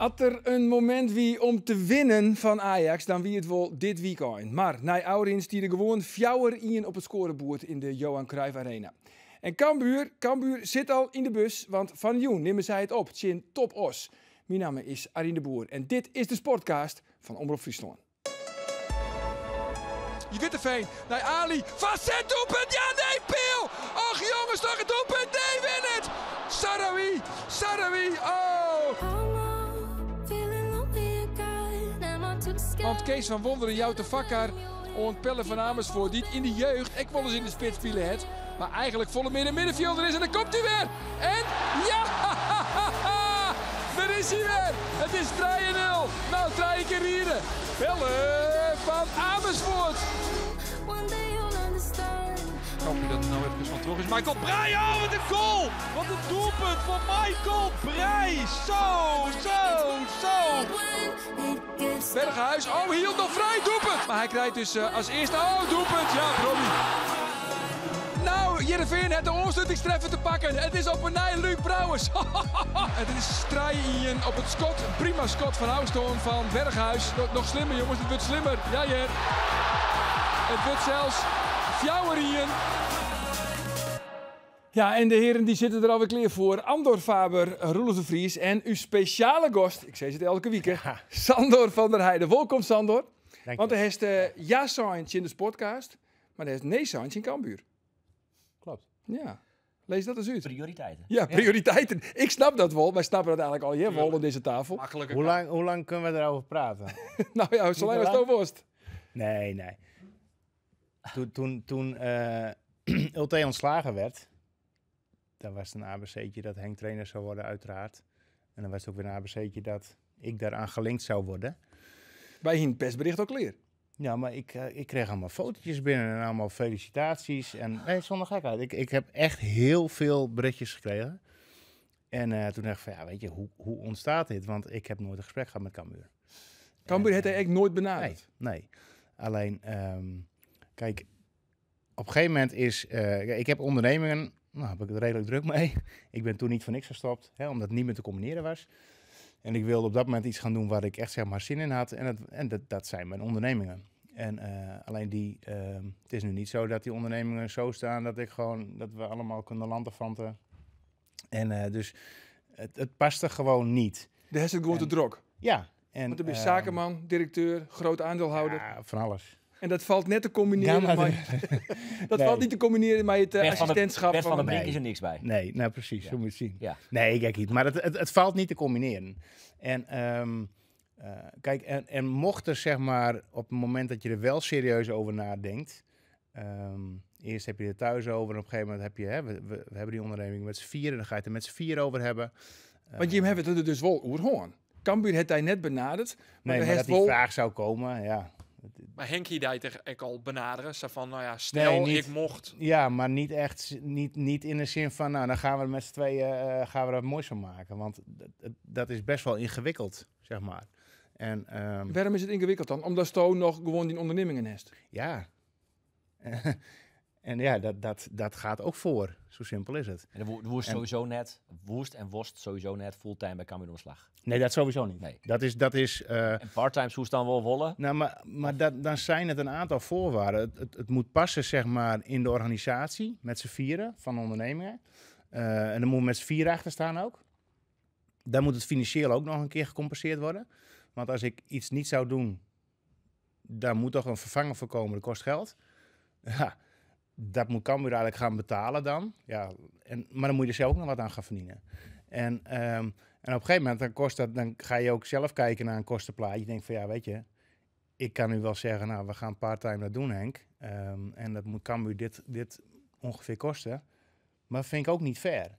Had er een moment wie om te winnen van Ajax, dan wie het wel dit weekend. Maar Nij Aurins stierde gewoon fjouwer in op het scoreboord in de Johan Cruijff Arena. En Cambuur, Cambuur zit al in de bus, want van Joen nemen zij het op. Chin Top Os. Mijn naam is Arine de Boer en dit is de Sportcast van Omroep Friesland. Je veen, naar Ali, facet doelpunt, ja nee, Peel! Ach jongens, toch het doelpunt, nee, win het! Sarawi, Sarawi, oh! Want Kees van Wonderen, te Vakkar vakker. Pelle van Amersfoort, die in de jeugd ik wou eens in de spits vielen het. Maar eigenlijk volle midden middenvelder is en dan komt hij weer. En ja! Daar is hij weer. Het is 3-0. Nou, drie keer hier. Pelle van Amersfoort hoop dat er nou even van terug is. Michael Breij, oh wat een goal! Wat een doelpunt van Michael Breij! Zo, zo, zo! Berghuis, oh hield nog vrij, doelpunt! Maar hij krijgt dus eh, als eerste, oh doelpunt, ja Robbie. Nou, Jereveen heeft de omstutingstreffer te pakken. Het is op een nij Luc Brouwers. en dit is Strijien op het schot. Prima schot van Houston van Berghuis. Nog, nog slimmer jongens, het wordt slimmer. Ja, Jer. Het wordt zelfs hier. Ja, en de heren die zitten er alweer klaar voor. Andor Faber, Roelof de Vries en uw speciale gast, ik zeg het elke week, Sandor van der Heijden. Welkom, Sandor. Dank Want er is eh, ja Science in de podcast, maar er is nee Science in Cambuur. Klopt. Ja. Lees dat eens uit. Prioriteiten. Ja, prioriteiten. Ik snap dat wel. Wij snappen dat eigenlijk al hier, wel deze tafel. Makkelijker. Hoe lang, hoe lang kunnen we erover praten? nou ja, zolang als het over Nee, nee. Toen, toen, toen eh, Ulte ontslagen werd, daar was het een ABC'tje dat Henk trainer zou worden, uiteraard. En dan was het ook weer een ABC'tje dat ik daaraan gelinkt zou worden. Wij hingen het persbericht ook leer. Ja, maar ik, eh, ik kreeg allemaal fotootjes binnen en allemaal felicitaties. En nee, zonder gekheid. Ik, ik heb echt heel veel berichtjes gekregen. En eh, toen dacht ik van, ja, weet je, hoe, hoe ontstaat dit? Want ik heb nooit een gesprek gehad met Cambuur. Cambuur heeft hij eigenlijk nooit benaderd? Nee, nee. alleen ehm, Kijk, op een gegeven moment is... Eh, ik heb ondernemingen, nou heb ik het redelijk druk mee. Ik ben toen niet van niks gestopt, hè, omdat het niet meer te combineren was. En ik wilde op dat moment iets gaan doen waar ik echt zeg maar zin in had. En dat, en dat, zijn mijn ondernemingen. En eh, alleen die, eh, het is nu niet zo dat die ondernemingen zo staan dat ik gewoon, dat we allemaal kunnen te. En dus het, het paste gewoon niet. De hersen gewoon te drok. Ja. En, Want dan ben je ehm, zakenman, directeur, groot aandeelhouder. Ja, van alles. En dat valt net te combineren. maar dat valt niet te combineren met het eh, assistentschap. Van, van, van de Brink is er niks bij. Nee, nou precies, ja. zo moet je zien. Ja. Nee, kijk niet. Maar het, het, valt niet te combineren. En ehm, eh, kijk, en, en, mocht er zeg maar op het moment dat je er wel serieus over nadenkt. Um, eerst heb je er thuis over en op een gegeven moment heb je, hè, we, we, hebben die onderneming met z'n vier en dan ga je het er met z'n vier over hebben. Want je ehm. hebt het er dus wel oerhoorn. Cambuur heeft hij net benaderd. Maar nee, maar dat die vraag zou komen, ja. Maar Henkie deed er ik al benaderen. Ze van, nou ja, stel ik mocht. Ja, maar niet echt, niet, niet in de zin van, nou dan gaan we met z'n tweeën eh, gaan we dat moois van maken. Want dat is best wel ingewikkeld, zeg maar. En, ehm, Waarom is het ingewikkeld dan? Omdat Stoon nog gewoon die ondernemingen heeft. Ja. En ja, dat, dat, dat gaat ook voor. Zo simpel is het. En woest en, sowieso net, woest en worst sowieso net fulltime bij Cambuur Nee, dat sowieso niet. Nee. Dat is, dat is... Eh, en parttime hoe staan we wel Nou, maar, maar dat, dan zijn het een aantal voorwaarden. Het, het, moet passen, zeg maar, in de organisatie, met z'n vieren, van ondernemingen. Eh, en dan moet met z'n vieren achter staan ook. Dan moet het financieel ook nog een keer gecompenseerd worden. Want als ik iets niet zou doen, dan moet toch een vervanger voorkomen. dat kost geld. Ja dat moet Cambuur eigenlijk gaan betalen dan. Ja, en, maar dan moet je er zelf ook nog wat aan gaan verdienen. En, ehm, en op een gegeven moment dan kost dat, dan ga je ook zelf kijken naar een kostenplaatje. Je denkt van ja, weet je, ik kan nu wel zeggen, nou, we gaan part-time dat doen, Henk. Ehm, en dat moet Cambuur dit, dit ongeveer kosten. Maar dat vind ik ook niet fair.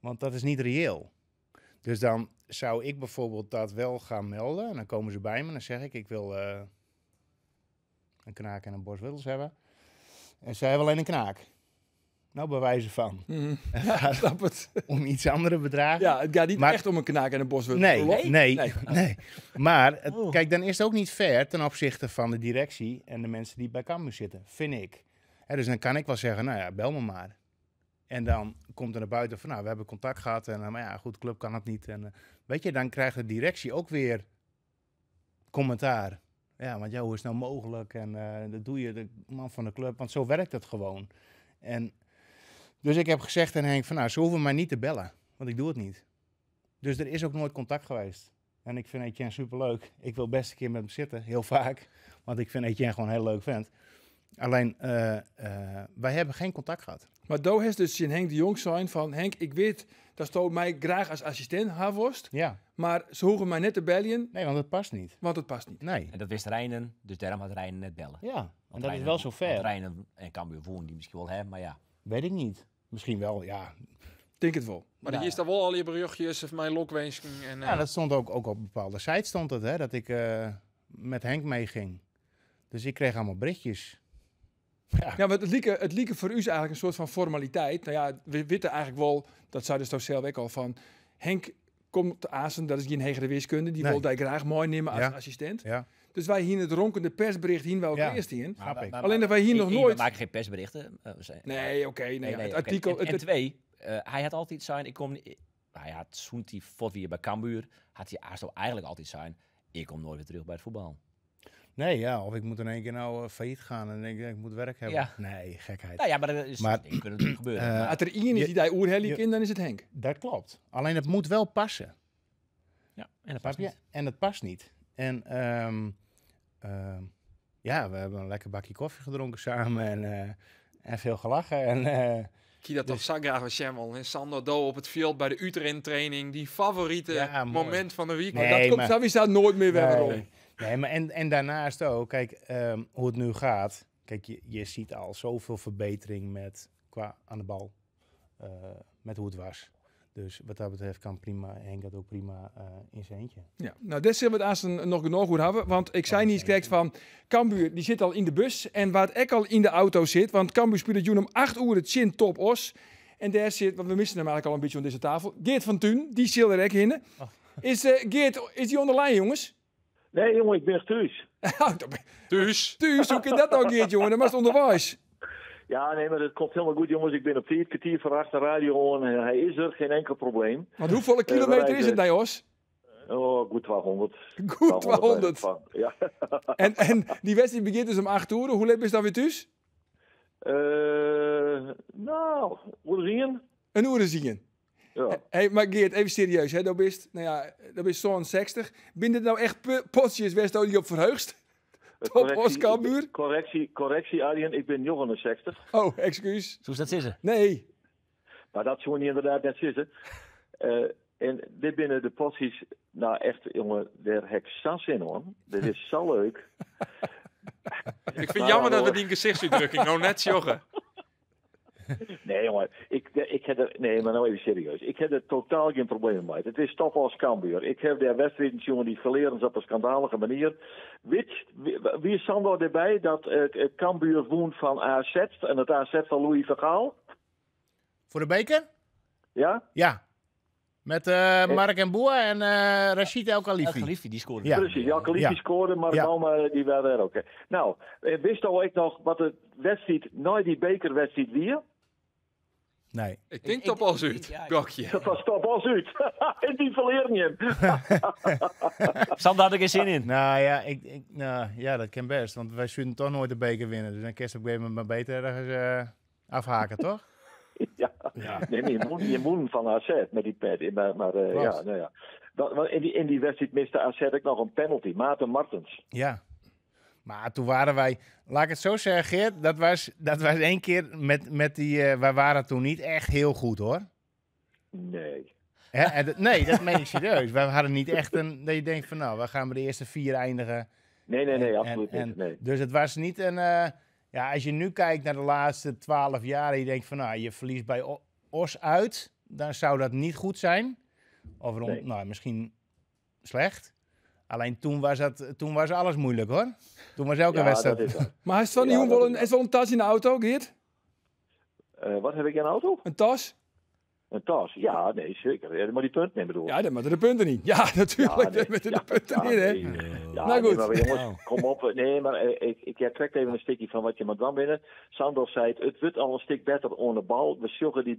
Want dat is niet reëel. Dus dan zou ik bijvoorbeeld dat wel gaan melden. En dan komen ze bij me en dan zeg ik, ik wil eh, een knaak en een borstwittels hebben. En zij hebben alleen een knaak. Nou, bij wijze van. Mhm. Ja, snap het. Om iets andere bedragen. Ja, het gaat niet echt om een knaak en een bos. Nee, nee, nee, Maar het, oh. kijk, dan is het ook niet fair ten opzichte van de directie en de mensen die bij campus zitten, vind ik. dus dan kan ik wel zeggen, nou ja, bel me maar. En dan komt er naar buiten van, nou, we hebben contact gehad en, eh, maar ja, goed, club kan het niet. En, eh, weet je, dan krijgt de directie ook weer commentaar. Ja, want jou hoe is het nou mogelijk? En eh, dat doe je, de man van de club, want zo werkt het gewoon. En dus ik heb gezegd aan Henk van, nou, ze hoeven mij niet te bellen, want ik doe het niet. Dus er is ook nooit contact geweest. En ik vind Etienne superleuk. Ik wil best een keer met hem zitten, heel vaak. Want ik vind Etienne gewoon een heel leuk vent. Alleen, eh, eh, wij hebben geen contact gehad. Maar Doe heeft dus in Henk de Jong zijn van... Henk, ik weet dat stond mij graag als assistent haarworst. Ja. Maar ze hoeven mij net te bellen. Nee, want het past niet. Want het past niet. Nee. En dat wist Rijnen, dus daarom had Rijnen net bellen. Ja, want en dat is wel zo ver. Rijnen en Cambuur die misschien wel hebben, maar ja. Weet ik niet. Misschien wel, ja. Denk het wel. Maar ja. die is daar wel al je berichtjes of mijn lokwensing. En, eh, Ja, dat stond ook, ook op bepaalde sites stond het, hè, dat ik met Henk meeging. Dus ik kreeg allemaal berichtjes. Ja, maar het lieken, voor u is eigenlijk een soort van formaliteit. Nou ja, we weten eigenlijk wel, dat zei de dus Stocelweg al van... Henk komt Azen, dat is geen hegere wiskunde. Die nee. wilde hij graag mooi nemen als assistent. Ja. Dus wij hier het ronkende persbericht hier wel ja. eerst in. Nou, nou, Alleen nou, dat wij hier nog nooit... We maken geen persberichten. Eh, nee, oké. nee, het artikel... En, het, twee, eh, hij had altijd zijn... Ik kom, hij had Soenti, Fotwier bij Cambuur. Had hij eigenlijk altijd zijn... Ik kom nooit weer terug bij het voetbal. Nee, ja, of ik moet in één keer nou eh, failliet gaan en denk ik, moet werk hebben. Nee, gekheid. Nou ja, maar dat is maar, dus niet kunnen gebeuren. Eh, als er iemand is die daar oerhellie in, dan is het Henk. Dat klopt. Alleen het moet wel passen. Ja, en dat past niet. En het past niet. En ehm, ehm, ja, we hebben een lekker bakje koffie gedronken samen en, eh, en veel gelachen. En, uh, Kida dus, Tofsaga van Shemmel en Sander Do op het veld bij de Utrecht training. Die favoriete moment van de week. dat komt maar, sowieso nooit meer weg. Nee. Nee, maar en, en daarnaast ook, kijk, ehm, hoe het nu gaat. Kijk, je, je ziet al zoveel verbetering met, qua aan de bal, eh, met hoe het was. Dus wat dat betreft kan prima, Henk dat ook prima eh, in zijn eentje. Ja, nou, dat zullen we het aan nog genoeg goed hebben. Want ik zei oh, niet kijk, van Cambuur, die zit al in de bus. En waar ik al in de auto zit, want Cambuur speelt om 8 uur het chin top os. En daar zit, want we missen hem eigenlijk al een beetje aan deze tafel, Geert van Tun die zit er ook in. Oh. Is, eh, Geert, is die onderlijn, jongens? Nee, jongen, ik ben thuis. thuis? Thuis, hoe kan dat nou niet, jongen? Dat was onderwijs. Ja, nee, maar dat komt helemaal goed, jongens. Ik ben op vier kwartier vanaf de radio en hij is er, geen enkel probleem. Maar hoeveel eh, kilometer is het, Nijos? Oh, goed 1200. Goed 200. Ja. en, en die wedstrijd begint dus om 8 uur. Hoe laat is dan weer thuis? Uh, nou, hoe zien? Een uur zien. Hey, maar Geert, even serieus. Hè? Dat is nou ja, dat is zo'n 60. Binnen nou echt potjes West niet op verheugst? Eh, Top buur. Correctie, correctie, Arjen. Ik ben Jongen60. Oh, excuus. Zo is dat zitten? Nee. Maar dat zou niet inderdaad net zitten. Eh, en dit binnen de potjes, nou echt, jongen, daar heb ik sas hoor. Dit is zo leuk. ik vind het jammer dat we die gezichtsuitdrukking nou net joggen. nee, jongen. Ik, ik heb er, nee, maar nou even serieus. Ik heb er totaal geen probleem mee. Het is toch als Cambuur. Ik heb de wedstrijden jongen die verleren op een schandalige manier. wie, is Sandor erbij dat uh, Cambuur woont van AZ en het AZ van Louis Vergaal? Voor de beker? Ja? Ja. Met uh, Mark en Boa en uh, Rashid El Khalifi. El Khalifi, die scoorde. Ja. Precies, El Khalifi scoorde, maar ja. die waren er ook. Nou, wist al ik nog wat de wedstrijd, nooit die bekerwedstrijd weer? Nee. Ik denk ik, Top als het? Dat was Top als Zuid. In die verleert niet. Sam had ik er zin in. Nou ja, ik, ik, nou, ja dat kan best. Want wij zullen toch nooit de beker winnen. Dus dan kerst op een gegeven moment beter ergens uh, afhaken, toch? ja. ja. Nee, je, moet, je van AZ met die pet. Maar, maar eh, ja, nou ja. Dat, in die, in die wedstrijd miste AZ nog een penalty. Maarten Martens. Ja. Maar toen waren wij, laat ik het zo zeggen, Geert, dat was, dat was één keer met, met die. Uh, wij waren toen niet echt heel goed hoor. Nee. En nee, dat meen ik serieus. We hadden niet echt een. Dat je denkt van nou, we gaan bij de eerste vier eindigen. Nee, nee, nee, absoluut niet. Dus het was niet een. Eh, ja, als je nu kijkt naar de laatste twaalf jaar en je denkt van nou, je verliest bij Os uit, dan zou dat niet goed zijn. Of nou, misschien slecht. Alleen toen was, dat, toen was alles moeilijk hoor. Toen was elke wedstrijd. maar is wel, ja, is wel een tas in de auto, Geert? Eh, wat heb ik in de auto? Een tas? Ja, nee, zeker. Maar die punten niet bedoel Ja, dan moeten de punten niet. Ja, natuurlijk. Ja, nee. de niet, hè? nou, goed. jongens, nou. kom op. Nee, maar eh, ik, ik ja, trek even een stukje van wat je moet dan binnen. Sandorf zei het, wordt al een stuk beter onder de bal. We zorgen, die,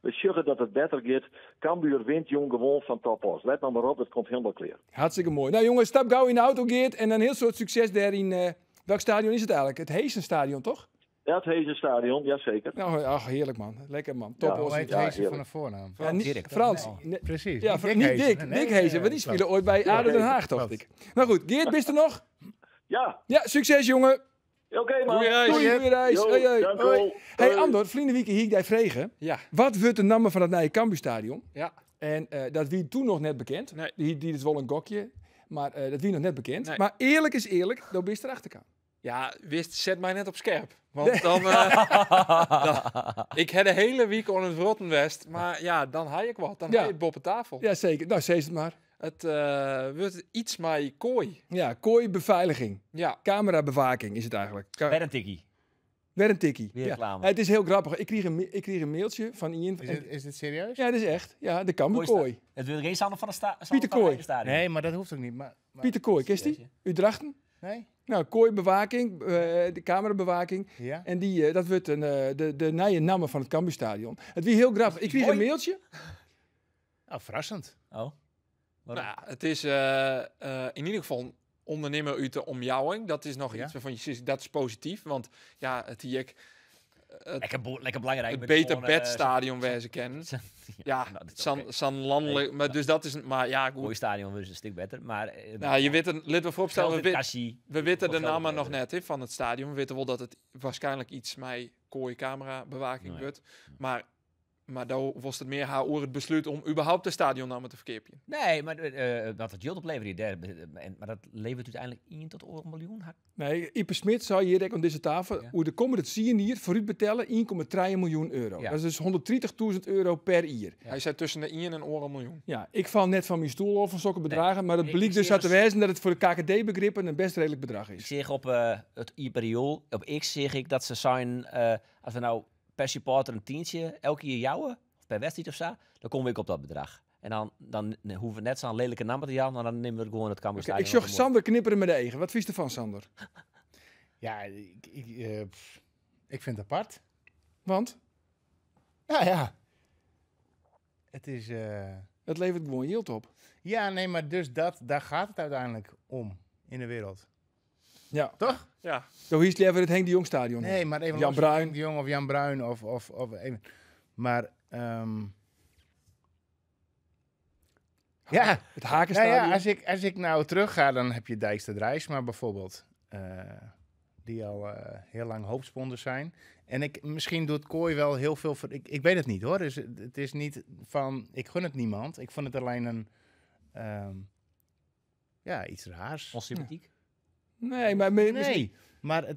we zorgen dat het beter gaat. Cambuur wint jong gewoon van toppos. Let maar nou maar op, het komt helemaal clear. Hartstikke mooi. Nou jongens, stap gauw in de auto, Geert. En een heel soort succes daarin. in... Eh, welk stadion is het eigenlijk? Het Heesenstadion, toch? Ja, het Hezen Stadion, jazeker. Nou, ach, heerlijk man. Lekker man. Top. Ja, hoe van de voornaam? Frans. Ja, Frans. Precies. Ja, niet Dick. Hezen. Dick, nee, die spelen ooit bij ADO Den Haag, dacht ik. Nou goed, Geert, bist er nog? Ja. Ja, succes jongen. Oké man. Goeie reis. Goeie, reis. Hey Andor, Wieke hier vregen. Ja. Wat wordt de namen van het Nije stadion? Ja. En dat wie toen nog net bekend. Die, die is wel een gokje. Maar dat wie nog net bekend. Maar eerlijk is eerlijk, dan ben je erachter ja, wist, zet mij net op scherp. Want dan, uh, Ik heb de hele week on het rotten Maar ja, dan haai ik wat. Dan ja. ik Bob op tafel. Ja, zeker. Nou, zees het maar. Het eh, wordt iets mij kooi. Ja, kooibeveiliging. Ja. Camerabewaking is het eigenlijk. Ka Met een tikkie. Wer een tikkie. het is heel grappig. Ik kreeg een, ik kreeg een mailtje van Ian. Is, het, dit serieus? Ja, dit is echt. Ja, de kooi. Het wil geen Sander van de Sta Pieter Kooi. Nee, maar dat hoeft ook niet. Maar, Pieter Kooi, kist U drachten? Nee? Nou, kooibewaking, uh, de camerabewaking. Ja. En die, eh, dat wordt een, eh, de, de nije namen van het Cambuurstadion. Het was heel grappig. Ik kreeg een mailtje. Oh, verrassend. Oh. Nou, het is in ieder geval ondernemer u de omjouwing. Dat is nog ja? iets waarvan je dat is positief. Want ja, het hier lekker, lekker belangrijk. Het beter eh, bedstadion wij ze kennen. ja, het San, Landelijk. Maar, dus dat is, maar ja, goed. Mooi stadion is een stuk beter. Maar, eh, nou, je weet, lid we voorstellen. we, we weten de namen nog net van het stadion. We weten wel dat het waarschijnlijk iets mij kooi camera bewaking wordt. Maar maar dan was het meer haar oor het besluit om überhaupt de stadionnamen te verkeerpen. Nee, maar uh, dat het geld oplevert, eh, maar dat levert uiteindelijk 1 tot over miljoen. Nee, Ipe Smit zou hier aan deze tafel, hoe de komende hier voor vooruit betellen 1,3 miljoen euro. Dat is dus 130.000 euro per jaar. Hij zei tussen de 1 en een miljoen. Ja, ik val net van mijn stoel over van zulke bedragen, maar dat blijkt dus uit te wijzen dat het voor de KKD-begrippen een best redelijk bedrag is. Ik zeg op uh, het Iperiool, op X zeg ik dat ze zijn, als we nou per supporter een tientje, elke keer jouwe, of per wedstrijd of zo, dan kom ik op dat bedrag. En dan, dan hoeven we net zo'n lelijke namen te halen, maar dan nemen we gewoon het kamer. okay, Ik zag Sander knipperen met de eigen. Wat vies ervan, Sander? ja, ik, ik, eh, ik vind het apart. Want? Nou ja, het is... Eh, het levert gewoon yield op. Ja, nee, maar dus dat, daar gaat het uiteindelijk om in de wereld. Ja. Toch? Ja. Zo hier even het Henk de Jong stadion. Nee, maar even Jan Bruin. de Jong of Jan Bruin of... of, of Maar... Ehm, ja. Het Hakenstadion. Nou ja, als, ik, als ik nou terug ga, dan heb je Dijkster maar bijvoorbeeld. Eh, die al eh, heel lang hoopsponden zijn. En ik, misschien doet Kooi wel heel veel... ik, ik weet het niet hoor. Dus het, het is niet van... Ik gun het niemand. Ik vond het alleen een... Ehm, ja, iets raars. Onsympathiek? Nee, maar dus nee. Misschien. Maar het,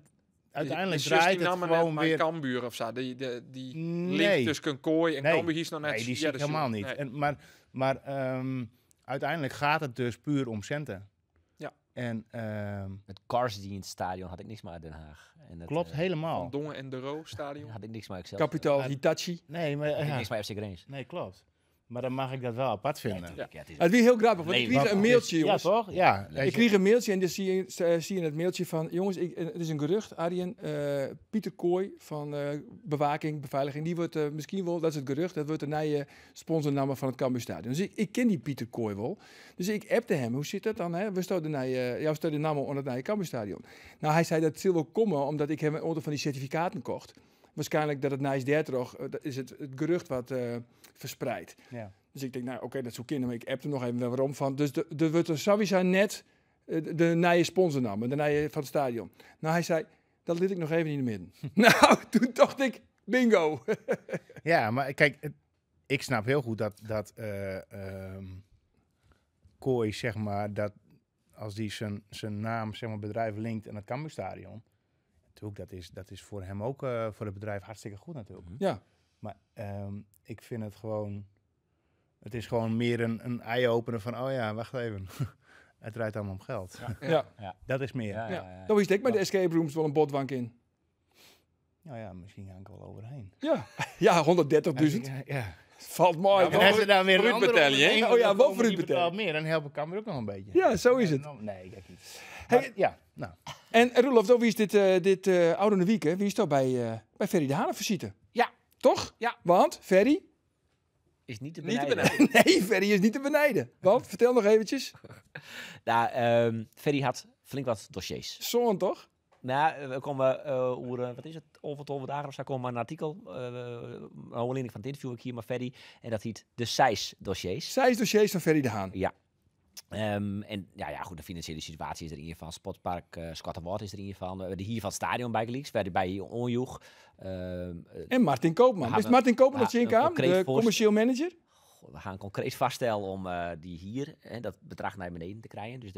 uiteindelijk draait het gewoon weer... kanburen of zo. Die, die, die nee. link tussen Kooi en nee. is nog net... Nee, die dus- helemaal niet. En, maar maar ehm, uiteindelijk gaat het dus puur om centen. Ja. En, um, ehm, Cars die in het stadion had ik niks meer uit Den Haag. En dat, klopt eh, helemaal. Van Dongen en de Roo stadion. had ik niks meer. Zelf, Capitaal Hitachi. Nee, maar... Had ik ja. niks meer FC Greens. Nee, klopt. Maar dan mag ik dat wel apart vinden. Ja, het, is... heel grappig, want ik kreeg een mailtje, jongens. Ja, Ja. Ik kreeg een mailtje en dan zie je, eh, zie je het mailtje van... Jongens, ik, het is een gerucht, Arjen. Eh, Pieter Kooi van eh, Bewaking, Beveiliging... die wordt misschien wel, dat is het gerucht... dat wordt de nieuwe sponsornaam van het Cambuur Stadion. Dus ik, ken die Pieter Kooi wel. Dus ik appte hem, hoe zit dat dan? Hè? We stonden naar jouw stelde naam onder het nieuwe Cambuur Stadion. Nou, hij zei dat het wel komen... omdat ik hem onder van die certificaten kocht waarschijnlijk dat het Nice Dertrog, eh, is het, het gerucht wat uh, verspreidt. Ja. Dus ik denk, nou oké, dat zoek ik maar ik app er nog even wel waarom van. Dus de wordt er sowieso net eh, de, de nieuwe sponsor namen, de nieuwe van het stadion. Nou, hij zei, dat liet ik nog even in de midden. nou, toen dacht ik, bingo. ja, maar kijk, ik snap heel goed dat, dat uh, Kooi, zeg maar, dat als die zijn, zijn naam, zeg maar, bedrijf linkt aan het Cambuurstadion... Stadion Natuurlijk, dat is, dat is voor hem ook, eh, voor het bedrijf hartstikke goed natuurlijk. Mhm. Ja. Maar ehm, ik vind het gewoon, het is gewoon meer een, een eye-opener van, oh ja, wacht even. het draait allemaal om geld. Ja. ja. Dat is meer. Ja, ja is denk ik met de escape rooms wel een botwank in. Nou ja, misschien gaan ik wel overheen. Ja, ja 130.000. Ja. Valt mooi. Ja, hebben ze daar weer een betalen, Oh ja, wat voor u betalen? meer, dan help ik Kamer ook nog een beetje. Ja, zo is het. Nou, nee, ik heb hey, ja, nou. En Roelof, dan wie is dit, uh, dit uh, oude week, hè? Wie is dat bij, uh, bij Ferry de Haan visite? Ja. Toch? Ja. Want Ferry... Is niet te benijden. nee, Ferry is niet te benijden. Want, vertel nog eventjes. nou, um, Ferry had flink wat dossiers. Zo'n toch? Nou, we komen uh, over, wat is het, over dagen of zo, komen een artikel, uh, alleen van het interview ik hier maar Ferry, en dat heet de SEIS-dossiers. SEIS-dossiers van Ferry de Haan. Ja, Ehm, en ja, ja, goed, de financiële situatie is er in ieder geval. Sportpark uh, eh, Scottenwoord is er in ieder geval. We hebben hier van Stadion bij Leaks, we bij Onjoeg. Ehm, eh, en Martin Koopman. is Martin Koopman nog in kamer? de commercieel manager? we gaan concreet vaststellen om eh, die hier, hè, dat bedrag naar beneden te krijgen. Dus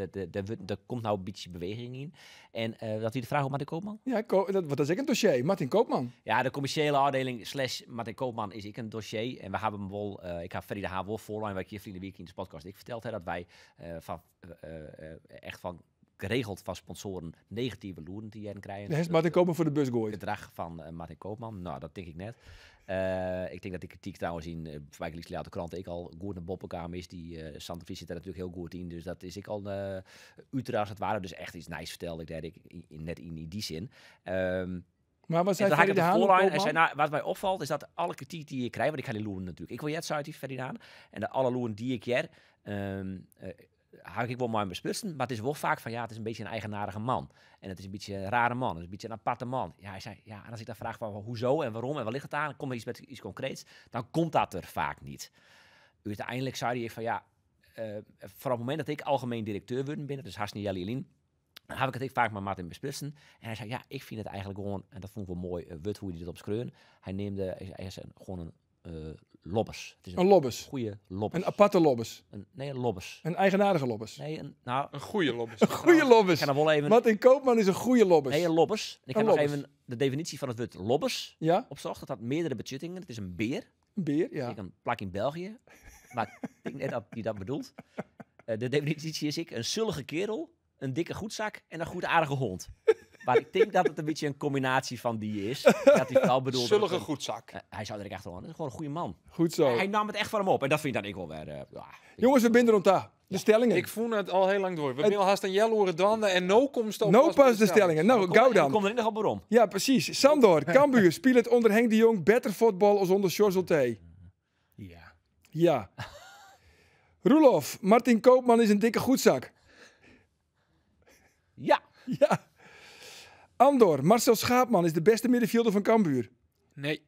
daar komt nou een beetje beweging in. En uh, eh, dat u de vraag op Martin Koopman? Ja, ko dat, is ik een dossier. Martin Koopman. Ja, de commerciële afdeling slash Martin Koopman is ik een dossier. En we hebben hem wel, eh, ik heb Freddy de Haan wel voorlaan, wat ik hier vrienden week in de podcast ik verteld heb, dat wij van, echt van geregeld van sponsoren negatieve loeren die hen krijgen. Nee, is Martin Koopman voor de bus gooien. Het gedrag van uh, Martin Koopman, nou, dat denk ik net. Eh, ik denk dat die kritiek trouwens in uh, eh, Wijkelijks de krant ik al goed naar Boppenkamer is. Die uh, Santa zit daar natuurlijk heel goed in. Dus dat is ik al uh, Utrecht als het ware. Dus echt iets nice vertelde ik daar in, net in, die zin. Ehm, maar wat zei de Hij zei, nou, wat mij opvalt is dat alle kritiek die je krijgt, want ik ga die loeren natuurlijk. Ik wil jet uit die Ferdinand. En de alle loeren die ik jer, um, Hou ik wel maar in beslissen. Maar het is wel vaak van ja, het is een beetje een eigenaardige man. En het is een beetje een rare man. is een beetje een aparte man. Ja, hij zei, ja en als ik dan vraag van hoezo en waarom en wat ligt het aan, komt er iets met iets concreets, dan komt dat er vaak niet. Uiteindelijk zei hij van ja, uh, eh, op het moment dat ik algemeen directeur werd binnen, dus Hasni Jalilin, dan heb ik het vaak met Martin beslissen. En hij zei, ja, ik vind het eigenlijk gewoon, en dat vond ik wel mooi, eh, Wut hoe je dit op Hij neemde, hij is gewoon een eh, lobbes. Het is een, een lobbes. goede lobbers. Een aparte lobbers. Een, nee, een lobbes. Een eigenaardige lobbers. Nee, een, nou, een goede lobbers. Een goede lobbers. Nou, wel even... Martin Koopman is een goede lobbers. Nee, een lobbes. Ik heb nog even de definitie van het woord lobbers ja? opzocht. Dat had meerdere bezittingen. Het is een beer. Een beer, ja. Ik een plak in België. Maar ik denk net dat hij dat bedoelt. Uh, de definitie is ik een sullige kerel, een dikke goedzak en een goedaardige aardige hond. Maar ik denk dat het een beetje een combinatie van die is. Dat hij wel bedoelde... Zullige een, goed eh, hij zou er echt wel aan. Dat is gewoon een goede man. Goed zo. Hij, nam het echt van hem op. En dat vind ik dan ik wel weer... Eh, Jongens, we binden rond daar. De stellingen. Ik voel het al heel lang door. We haast een jaloere dwanden en no komst op. No pas de stellingen. Nou, Goudan. gauw dan. Kom er in op om. Ja, precies. Sandor, Cambuur, speelt het onder Henk de Jong better football als onder Sjorzelte? Ja. Ja. Roelof, Martin Koopman is een dikke goedzak. Ja. Ja. Andor, Marcel Schaapman is de beste middenvelder van Cambuur. Nee.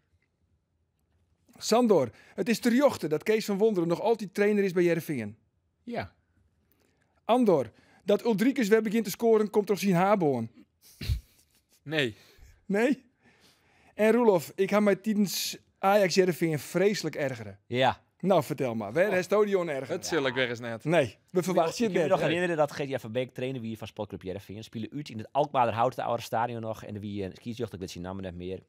Sandor, het is ter jochten dat Kees van Wonderen nog altijd trainer is bij Jervingen. Ja. Andor, dat Ulrikus weer begint te scoren komt toch zien Haboorn? Nee. Nee? En Roelof, ik ga mij tijdens Ajax Jervingen vreselijk ergeren. Ja. Nou, vertel maar. Waar oh. is stadion ergens? Het weer eens is net. Nee, we verwachten je Ik kan nog herinneren dat gert van Beek trainen wie van Sportclub Jervin. Spelen uit in het Alkmaar Hout, oude stadion nog. En wie een skiesjocht, ik weet zijn namen net meer.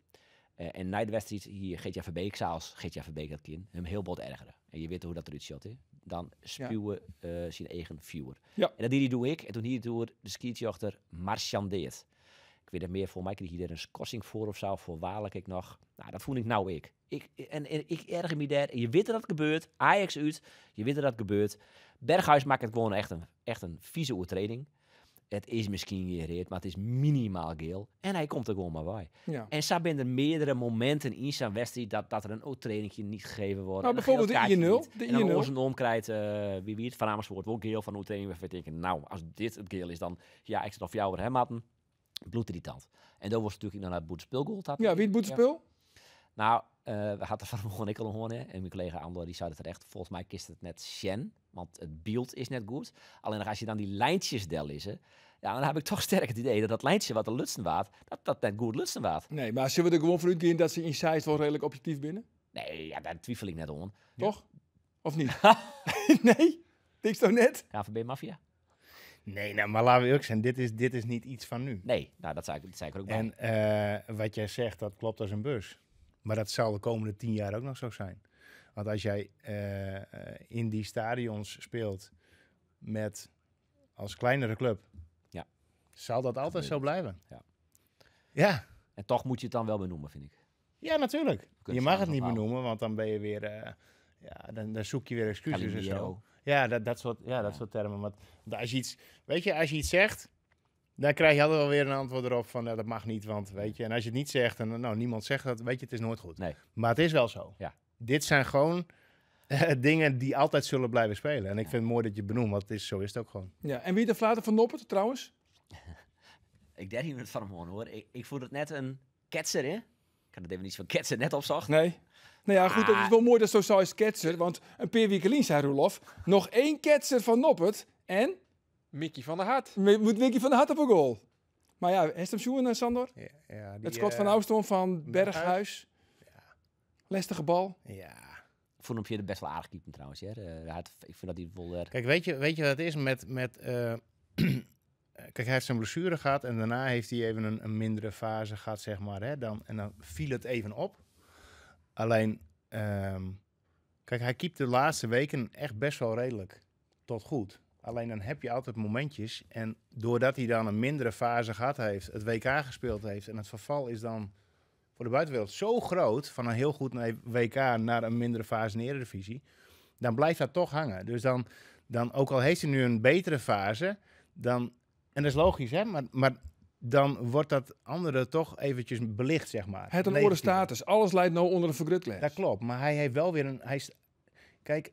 Eh, en na de hier gert van Beek, zelfs gert van Beek dat kind, hem heel bot ergeren. En je weet hoe dat eruit ziet, hè? Dan spuwen ja. Eh, zijn eigen viewer. Ja. En dat die doe ik. En toen hier door de skiertjochter marchandeert weet het meer, voor mij kreeg je er een kossing voor of zo, voor waarlijk ik nog. Nou, dat voel ik nou ik. ik en, en ik erger me daar. Je weet dat het gebeurt. Ajax uit, je weet dat het gebeurt. Berghuis maakt het gewoon echt een, echt een vieze oertreding. Het is misschien gereed, maar het is minimaal geel. En hij komt er gewoon maar bij. Ja. En zo zijn er meerdere momenten in zijn wedstrijd dat, dat er een oertredingje niet gegeven wordt. Nou, bijvoorbeeld de 1-0. En dan onze naam krijgt, uh, wie wie het, Van Amersfoort, wordt geel van oertreding. We denken, nou, als dit het geel is, dan ja, ik zit of jou weer hem hadden bloedirritant. En dat was natuurlijk naar het boetespul gold. ja, wie het boetespul? Nou, uh, we hadden van morgen ik al horen en mijn collega Andor die zei het terecht. Volgens mij kist het net Shen, want het beeld is net goed. Alleen als je dan die lijntjes del is, hè, ja, dan heb ik toch sterk het idee dat dat lijntje wat de Lutsen waard, dat dat net goed Lutsen waard. Nee, maar zullen we er gewoon vanuit gaan dat ze in size wel redelijk objectief binnen? Nee, ja, daar twijfel ik net om. Toch? Of niet? nee? niks toch net? B Mafia. Nee, nou, maar laten we ook zijn, dit is, dit is niet iets van nu. Nee, nou, dat zei ik, dat zei ik er ook bij. En eh, wat jij zegt, dat klopt als een bus. Maar dat zal de komende tien jaar ook nog zo zijn. Want als jij eh, in die stadions speelt met als kleinere club, ja. zal dat altijd zo blijven. Ja. ja. En toch moet je het dan wel benoemen, vind ik. Ja, natuurlijk. Je, mag het niet benoemen, want dan ben je weer. Eh, ja, dan, dan, zoek je weer excuses en zo. Ja, dat, dat, soort, ja, dat soort termen. Want, als je iets, weet je, als je iets zegt, dan krijg je altijd wel weer een antwoord erop van nou, dat mag niet, want weet je. En als je het niet zegt en nou, niemand zegt dat, weet je, het is nooit goed. Nee. Maar het is wel zo. Ja. Dit zijn gewoon eh, dingen die altijd zullen blijven spelen. En ik vind het mooi dat je benoemt, want het is, zo is het ook gewoon. Ja, en wie de flater van Noppert trouwens? ik denk niet van hem hoor. Ik, ik voel het net een ketser, hè? Ik had het even niet van ketsen net opzag. Nee. Nou ja, goed, dat is wel mooi dat zo zou ketser. Want een Peer Wiekelien, zei Roelof, nog één ketser van Noppert en... Mickey van der Hart. Moet Mickey van der Hart op een goal. Maar ja, heeft hem zoen, Sander? Ja, die, het schot eh, van Ouston van Berghuis. Ja. Lestige bal. Ja ik vond hem best wel aardig keeper trouwens. Hè. Eh, ik vind dat hij wel... Kijk, weet je, weet je wat het is met... met eh, Kijk, hij heeft zijn blessure gehad en daarna heeft hij even een, een mindere fase gehad, zeg maar. Hè, dan, en dan viel het even op. Alleen, ehm, kijk, hij keept de laatste weken echt best wel redelijk tot goed. Alleen dan heb je altijd momentjes. En doordat hij dan een mindere fase gehad heeft, het WK gespeeld heeft en het verval is dan voor de buitenwereld zo groot van een heel goed WK naar een mindere fase in de Eredivisie, dan blijft dat toch hangen. Dus dan, dan ook al heeft hij nu een betere fase, dan en dat is logisch, hè? Maar, maar dan wordt dat andere toch eventjes belicht, zeg maar. Het een orde status. Alles leidt nou onder de vergrutles. Dat klopt, maar hij heeft wel weer een... Hij is, kijk,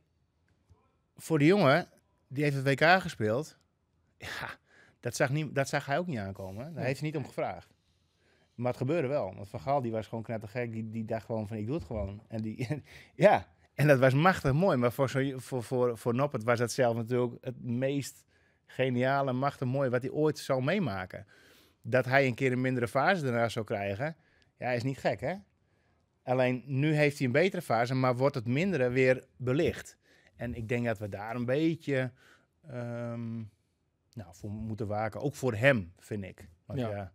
voor die jongen, die heeft WK gespeeld... Ja, dat zag, niet, dat zag hij ook niet aankomen. Daar heeft hij niet om gevraagd. Maar het gebeurde wel. Want Van Gaal, die was gewoon knettergek. Die, die dacht gewoon van, ik doe het gewoon. En die... ja, en dat was machtig mooi. Maar voor, zo, voor, voor, voor Noppert was dat zelf natuurlijk het meest geniale, machtig mooie... wat hij ooit zou meemaken dat hij een keer een mindere fase daarna zou krijgen, ja, is niet gek, hè? Alleen nu heeft hij een betere fase, maar wordt het mindere weer belicht. En ik denk dat we daar een beetje ehm, nou, voor moeten waken. Ook voor hem, vind ik. Want ja.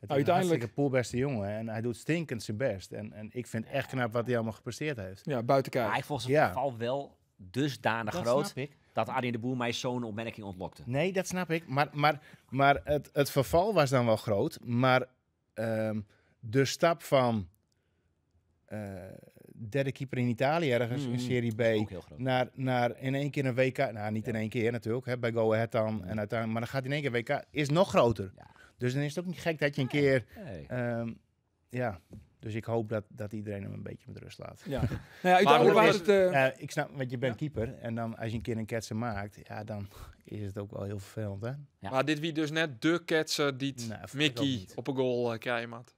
het Uiteindelijk. Is een poolbeste jongen en hij doet stinkend zijn best. En, en ik vind echt knap wat hij allemaal gepresteerd heeft. Ja, buiten kijf. hij volgens mij ja. wel dusdanig groot dat Arjen de Boer mij zo'n opmerking ontlokte. Nee, dat snap ik. Maar, maar, maar het, het verval was dan wel groot. Maar ehm, de stap van eh, derde keeper in Italië ergens in mm-hmm. Serie B naar, naar in één keer een WK. Nou, niet in één keer natuurlijk, hè, bij Go Ahead dan. Mm-hmm. En uiteindelijk, maar dan gaat in één keer WK, is nog groter. Dus dan is het ook niet gek dat je een keer... Ehm, ja. Dus ik hoop dat, dat iedereen hem een beetje met rust laat. Ja. nou ja, ik, het, eh, ik snap, want je bent keeper. En dan als je een keer een ketser maakt, ja, dan is het ook wel heel vervelend. Hè? Maar dit wie dus net de ketser die nou, Mickey op een goal eh, krijgt. maat.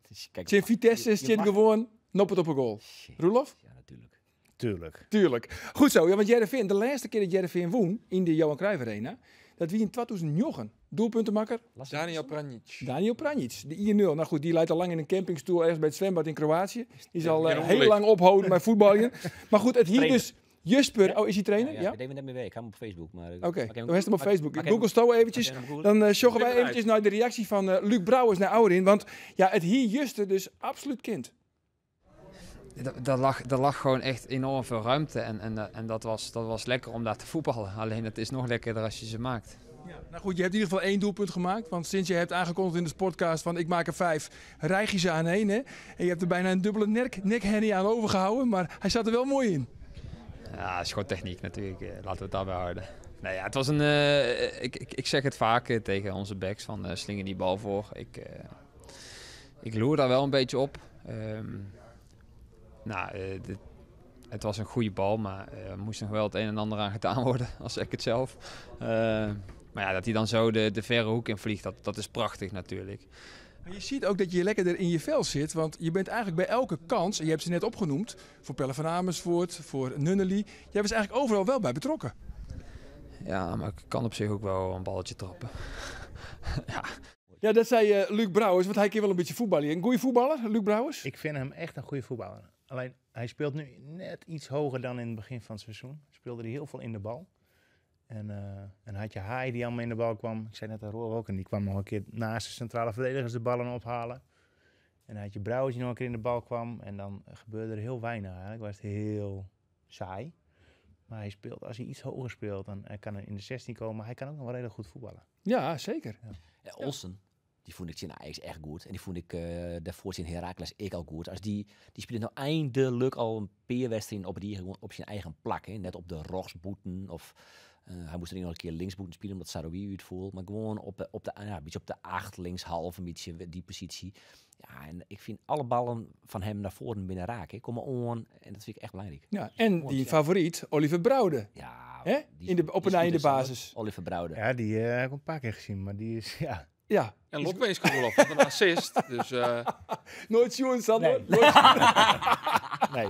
Vitesse is gewoon noppet op een goal. Roelof? Ja, natuurlijk. Tuurlijk. Tuurlijk. Goed zo, ja, want Jerevin, de laatste keer dat Jerevin woon in de Johan Cruijff Arena, dat wie in 2009 Doelpuntenmakker? Daniel Pranic. Daniel Pranic, de 1-0. Nou goed, die leidt al lang in een campingstoel ergens bij het zwembad in Kroatië. Die zal eh, heel lang ophouden bij voetballen. Maar goed, het hier dus... Jusper, oh is hij trainer? Ja, ik deed hem net mee Ik ga hem op Facebook. Maar... Eh, Oké, okay. dan hem op Facebook. Ik google Stoa eventjes. Dan uh, wij eventjes naar de reactie van Luc Brouwers naar Ouderin. Want ja, het hier Juster dus absoluut kind. Er lag, lag gewoon echt enorm veel ruimte en, en, en dat, was, dat was lekker om daar te voetballen. Alleen het is nog lekkerder als je ze maakt. Ja. Nou goed, je hebt in ieder geval één doelpunt gemaakt. Want sinds je hebt aangekondigd in de sportcast van ik maak er vijf, rijg je ze aan één. En je hebt er bijna een dubbele nek, Henny aan overgehouden. Maar hij zat er wel mooi in. Ja, schottechniek is goed techniek natuurlijk. Eh, laten we het daarbij houden. Nou ja, het was een. Eh, ik, ik, ik, zeg het vaak eh, tegen onze backs: van uh, slingen die bal voor. Ik, ik loer daar wel een beetje op. Ehm, nou, het was een goede bal, maar er moest nog wel het een en ander aan gedaan worden, als ik het zelf. Maar ja, dat hij dan zo de, de verre hoek in vliegt, dat, dat is prachtig natuurlijk. Je ziet ook dat je lekker er in je vel zit, want je bent eigenlijk bij elke kans, en je hebt ze net opgenoemd, voor Pelle van Amersfoort, voor Nunnely, jij was eigenlijk overal wel bij betrokken. Ja, maar ik kan op zich ook wel een balletje trappen. ja. ja. dat zei eh, Luc Brouwers, want hij kan wel een beetje voetballen. Een goede voetballer, Luc Brouwers? Ik vind hem echt een goede voetballer. Alleen, hij speelt nu net iets hoger dan in het begin van het seizoen. Speelde hij heel veel in de bal. En, uh, en had je Haai die allemaal in de bal kwam. Ik zei net aan Roel ook. En die kwam nog een keer naast de centrale verdedigers de ballen ophalen. En dan had je Brouwers die nog een keer in de bal kwam. En dan gebeurde er heel weinig eigenlijk. Was het heel saai. Maar hij speelt, als hij iets hoger speelt, dan eh, kan hij in de 16 komen. Maar hij kan ook nog wel redelijk goed voetballen. Ja, zeker. Ja. ja Olsen, die vond ik in Ajax echt goed. En die vond ik uh, daarvoor in Herakles ik al goed. Als die, die speelt nou eindelijk al een peerwedstrijd op, die, op zijn eigen plak. Net op de Rochsboeten of eh, hij moest er nog een keer links moeten spelen, omdat Saroui het voelt. Maar gewoon op, eh, op de, ja, een beetje op de acht, links, half, een beetje die positie. Ja, en ik vind alle ballen van hem naar voren binnen raken. Ik kom maar on en dat vind ik echt belangrijk. Ja, en die favoriet, Oliver Brouwde. Ja, die, in de, op en in de basis. Oliver Brouwde. Ja, die eh, heb ik een paar keer gezien, maar die is, ja... Ja. En Lokwees eens wel op een assist. Dus, uh... Nooit Sjoen, Sander. Nee.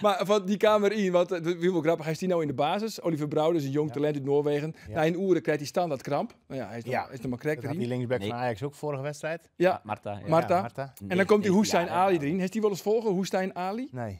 Maar van die kamer in, wat heel eh, grappig, hij is die nou in de basis. Oliver Brouwer is dus een jong talent uit Noorwegen. Ja. Na een Oeren krijgt hij standaard kramp. Nou ja, hij is nog, ja. is nog maar krekker. die linksback van Ajax ook vorige wedstrijd. Ja, Marta. Marta. Marta. En dan komt die Hoestijn Ali erin. Heeft hij wel eens volgen, Hoestijn Ali? Nee.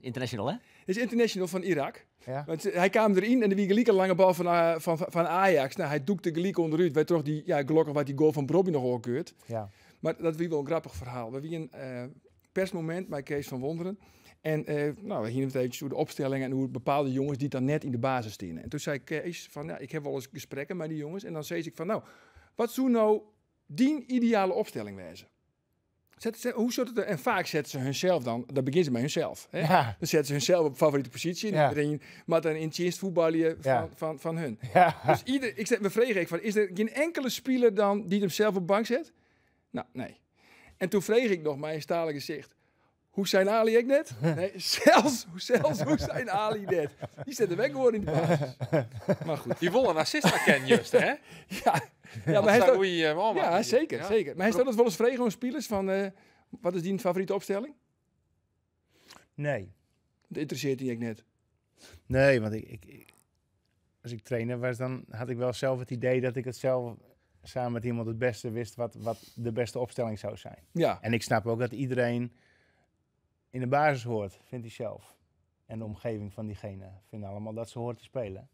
International, hè? is international van Irak. Ja. Want hij kwam erin en de wiegeliek een lange bal van, eh, van, van Ajax. Nou, hij de geliek onderuit. Wij toch die, ja, gelukkig wat die goal van Bobby nog al keurt. Ja. Maar dat was wel een grappig verhaal. We wie een eh, persmoment bij Kees van Wonderen. En eh, nou, we gingen het even over de opstellingen en hoe bepaalde jongens die dan net in de basis dienen. En toen zei Kees van, ja, ik heb wel eens gesprekken met die jongens. En dan zei ik van, nou, wat zou nou die ideale opstelling wezen? Zetten ze, en vaak zetten ze hunzelf dan, dan beginnen ze met hunzelf. Hè? Dan zetten ze hunzelf op favoriete positie. Ja. maar dan in het voetballen van, van, van, hun. Dus ieder, ik zet We ik van, is er geen enkele speler dan die hem zelf op bank zet? Nou, nee. En toen vreeg ik nog mijn stalen gezicht. Hoe zijn Ali ik net? Nee, zelfs, zelfs zijn Ali net. Die zet de weg geworden in de basis. Maar goed. Die wil een assist ken juist, hè? ja, ja, maar hij ook, eh, ja, zeker, zeker. Maar hij stelt het wel eens vregen om spelers van... Eh, wat is die favoriete opstelling? Nee. Dat interesseert hij ik net. Nee, want ik, ik, als ik trainer was, dan had ik wel zelf het idee dat ik het zelf samen met iemand het beste wist wat, wat de beste opstelling zou zijn. Ja. En ik snap ook dat iedereen in de basis hoort, vindt hij zelf. En de omgeving van diegene vindt allemaal dat ze hoort te spelen.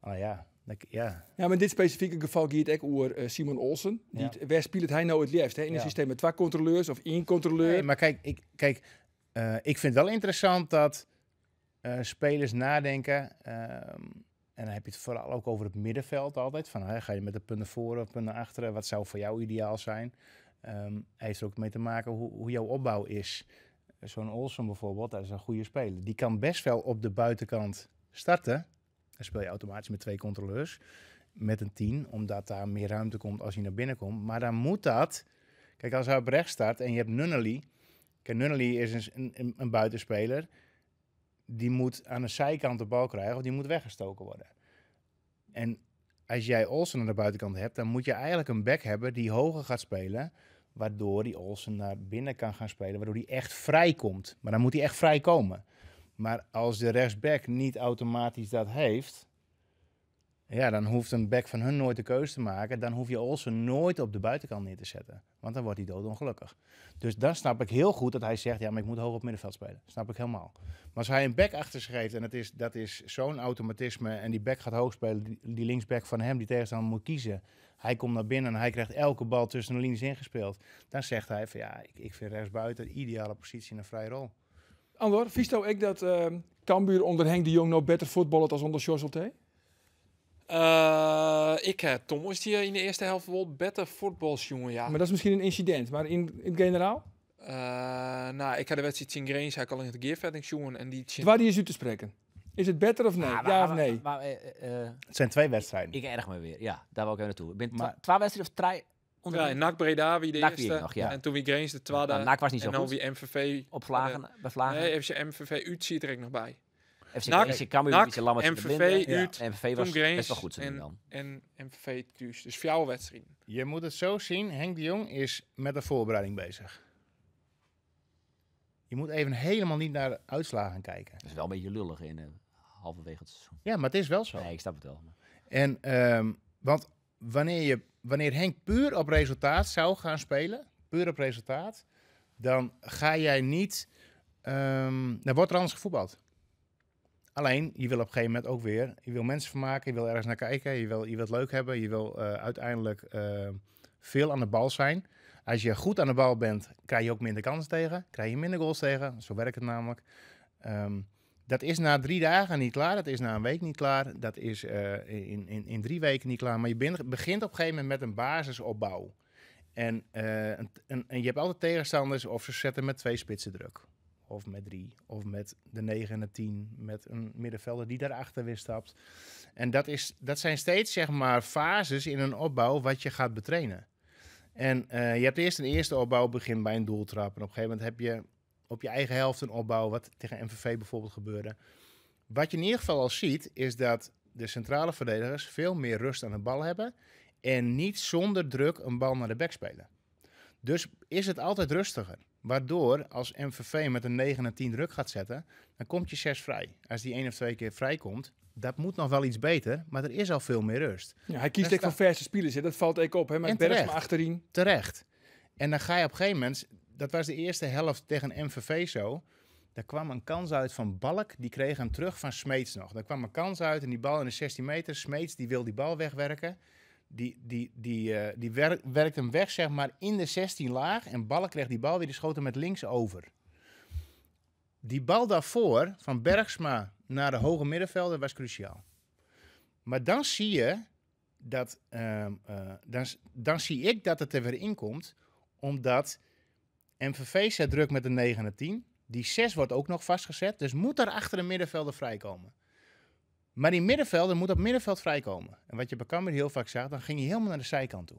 Ah ja, ja. Ja, maar in dit specifieke geval gaat het ook over eh, Simon Olsen. Die waar speelt hij nou het liefst? In een systeem met twee controleurs of één controleur? maar kijk, ik, kijk eh, ik vind wel interessant dat eh, spelers nadenken... Ehm, en dan heb je het vooral ook over het middenveld altijd. Van, ga je met de punten voor of punten achteren? Wat zou voor jou ideaal zijn? Um, heeft er ook mee te maken hoe, hoe jouw opbouw is zo'n Olsen bijvoorbeeld, dat is een goede speler. Die kan best wel op de buitenkant starten. Dan speel je automatisch met twee controleurs. Met een 10, omdat daar meer ruimte komt als hij naar binnen komt. Maar dan moet dat. Kijk, als hij op rechts start en je hebt Nunnally. Kijk, Nunnally is een, een, een buitenspeler. Die moet aan de zijkant de bal krijgen of die moet weggestoken worden. En als jij Olsen aan de buitenkant hebt, dan moet je eigenlijk een back hebben die hoger gaat spelen Waardoor die Olsen naar binnen kan gaan spelen. Waardoor hij echt vrij komt. Maar dan moet hij echt vrij komen. Maar als de rechtsback niet automatisch dat heeft. Ja, dan hoeft een back van hun nooit de keuze te maken. Dan hoef je Olsen nooit op de buitenkant neer te zetten. Want dan wordt hij doodongelukkig. Dus dan snap ik heel goed dat hij zegt, ja, maar ik moet hoog op middenveld spelen. Snap ik helemaal. Maar als hij een back achter heeft en dat is, dat is zo'n automatisme... en die back gaat hoog spelen, die, linksback van hem, die tegenstander moet kiezen... hij komt naar binnen en hij krijgt elke bal tussen de linies ingespeeld... dan zegt hij van, ja, ik, ik vind rechtsbuiten de ideale positie in een vrije rol. Andor, vies nou ik dat uh, Cambuur onder Henk de Jong nou beter voetballen als onder Choselte? Eh, ik, heb eh, Tom was die eh, in de eerste helft wel beter voetbals, jongen, ja. Maar dat is misschien een incident, maar in, in het generaal? nou, ik had de wedstrijd zien Grains, hij al in het gearvetting jongen en die... Waar is u te spreken? Is het beter of nee? Ah, ja of nee? Maar, het zijn twee wedstrijden. Ik erg me weer, ja. Daar wil ik even naartoe. Twa twee wedstrijden of drie? Ja, in Breda wie de eerste. Nog, ja. En toen wie Grains de tweede. Nou, NAC was niet zo en dan wie MVV. Op Vlagen, bij Vlagen. Nee, je MVV Ut ziet er ik nog bij. FC, NAC, MVV, ja. was best wel goed. En, dan. en MVV Tuus. Dus vier wedstrijd. Je moet het zo zien. Henk de Jong is met de voorbereiding bezig. Je moet even helemaal niet naar de uitslagen kijken. Dat is wel een beetje lullig in een eh, halverwege het seizoen. Ja, maar het is wel zo. Nee, ik snap het wel. En, ehm, want wanneer, je, wanneer Henk puur op resultaat zou gaan spelen, puur op resultaat, dan ga jij niet... Um, ehm, dan wordt er anders gevoetbald. Alleen, je wil op een gegeven moment ook weer, je wil mensen vermaken, je wil ergens naar kijken, je wil, je wilt leuk hebben, je wil eh, uiteindelijk eh, veel aan de bal zijn. Als je goed aan de bal bent, krijg je ook minder kansen tegen, krijg je minder goals tegen, zo werkt het namelijk. Ehm, dat is na drie dagen niet klaar, dat is na een week niet klaar, dat is eh, in, in, in drie weken niet klaar. Maar je begint op een gegeven moment met een basisopbouw. En, en, en, je hebt altijd tegenstanders of ze zetten met twee spitsen druk of met drie, of met de negen en de tien, met een middenvelder die daarachter weer stapt. En dat, is, dat zijn steeds zeg maar fases in een opbouw wat je gaat betrainen. En eh, je hebt eerst een eerste opbouw, begin bij een doeltrap. En op een gegeven moment heb je op je eigen helft een opbouw, wat tegen MVV bijvoorbeeld gebeurde. Wat je in ieder geval al ziet, is dat de centrale verdedigers veel meer rust aan de bal hebben. En niet zonder druk een bal naar de back spelen. Dus is het altijd rustiger. Waardoor als MVV met een 9 en 10 druk gaat zetten, dan komt je 6 vrij. Als die 1 of twee keer vrij komt, dat moet nog wel iets beter, maar er is al veel meer rust. Ja, hij kiest echt voor verse spelers, dat valt ik op. Hè? Met maar achterin. Terecht. En dan ga je op een gegeven moment, dat was de eerste helft tegen MVV zo. Daar kwam een kans uit van Balk, die kreeg hem terug van Smeets nog. Daar kwam een kans uit en die bal in de 16 meter. Smeets die wil die bal wegwerken die, die, die, eh, die werkt, werkt hem weg, zeg maar, in de 16 laag. En Ballen kreeg die bal weer, die schoten met links over. Die bal daarvoor, van Bergsma naar de hoge middenvelder, was cruciaal. Maar dan zie je dat, ehm, eh, dan, dan zie ik dat het er weer in komt, omdat MVV zet druk met de 9 en 10. Die 6 wordt ook nog vastgezet, dus moet daar achter de middenvelder vrijkomen. Maar die middenvelder moet op middenveld vrijkomen. En wat je bij Cambuur heel vaak zag, dan ging hij helemaal naar de zijkant toe.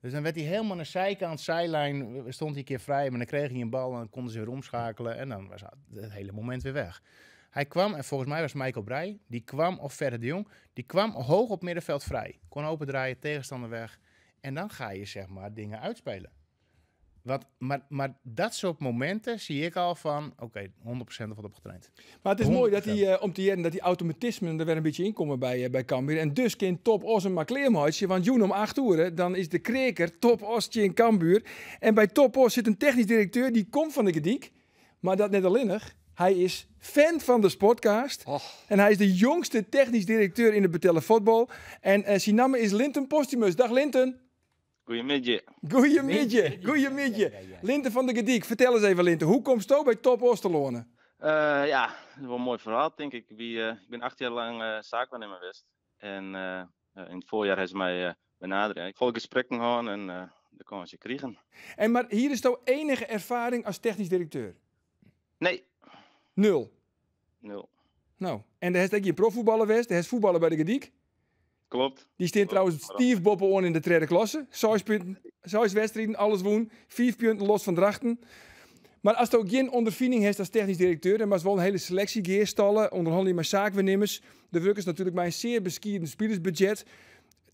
Dus dan werd hij helemaal naar de zijkant, zijlijn, stond hij een keer vrij. Maar dan kreeg hij een bal en konden ze weer omschakelen. En dan was het hele moment weer weg. Hij kwam, en volgens mij was Michael Breij, die kwam, of Ferre de Jong, die kwam hoog op middenveld vrij. Kon opendraaien, tegenstander weg. En dan ga je zeg maar dingen uitspelen. Wat, maar, maar dat soort momenten zie ik al van, oké, okay, 100% wordt opgetraind. Maar het is mooi dat die, eh, om te jaren, dat die automatismen er weer een beetje inkomen bij, eh, bij Cambuur. En dus kind Top Os een makleermaatje, want Joen om acht uur, dan is de kreker Top Osje in Cambuur. En bij Top Os zit een technisch directeur, die komt van de gediek. Maar dat net alleenig, hij is fan van de sportcast. En hij is de jongste technisch directeur in het Betellen Voetbal. En uh, zijn naam is Linton Postumus. Dag Linton. Goedemiddag. Goedemiddag, goedemiddag. Linte van de Gediek, vertel eens even Linte, hoe komst zo bij Top Oosterlonen? Eh, ja, dat is wel een mooi verhaal denk ik. Wie, eh, ik ben acht jaar lang uh, eh, mijn geweest. En in het voorjaar heeft ze mij benaderd. Ik volg gesprekken gewoon en uh, dan kon ze krijgen. En maar hier is jouw enige ervaring als technisch directeur? Nee. Nul? Nul. Nou, en daar heb je profvoetballer geweest, daar is voetballen bij de Gediek? Klopt. Die stond trouwens Steve Boppen in de derde klasse. Zes punten, wedstrijden, alles woen. Vier punten los van Drachten. Maar als je ook geen ondervinding heeft als technisch directeur, dan was wel een hele selectie geerstallen, onderhandeling met zaakwaarnemers. De werk is natuurlijk mijn een zeer bescheiden spielersbudget.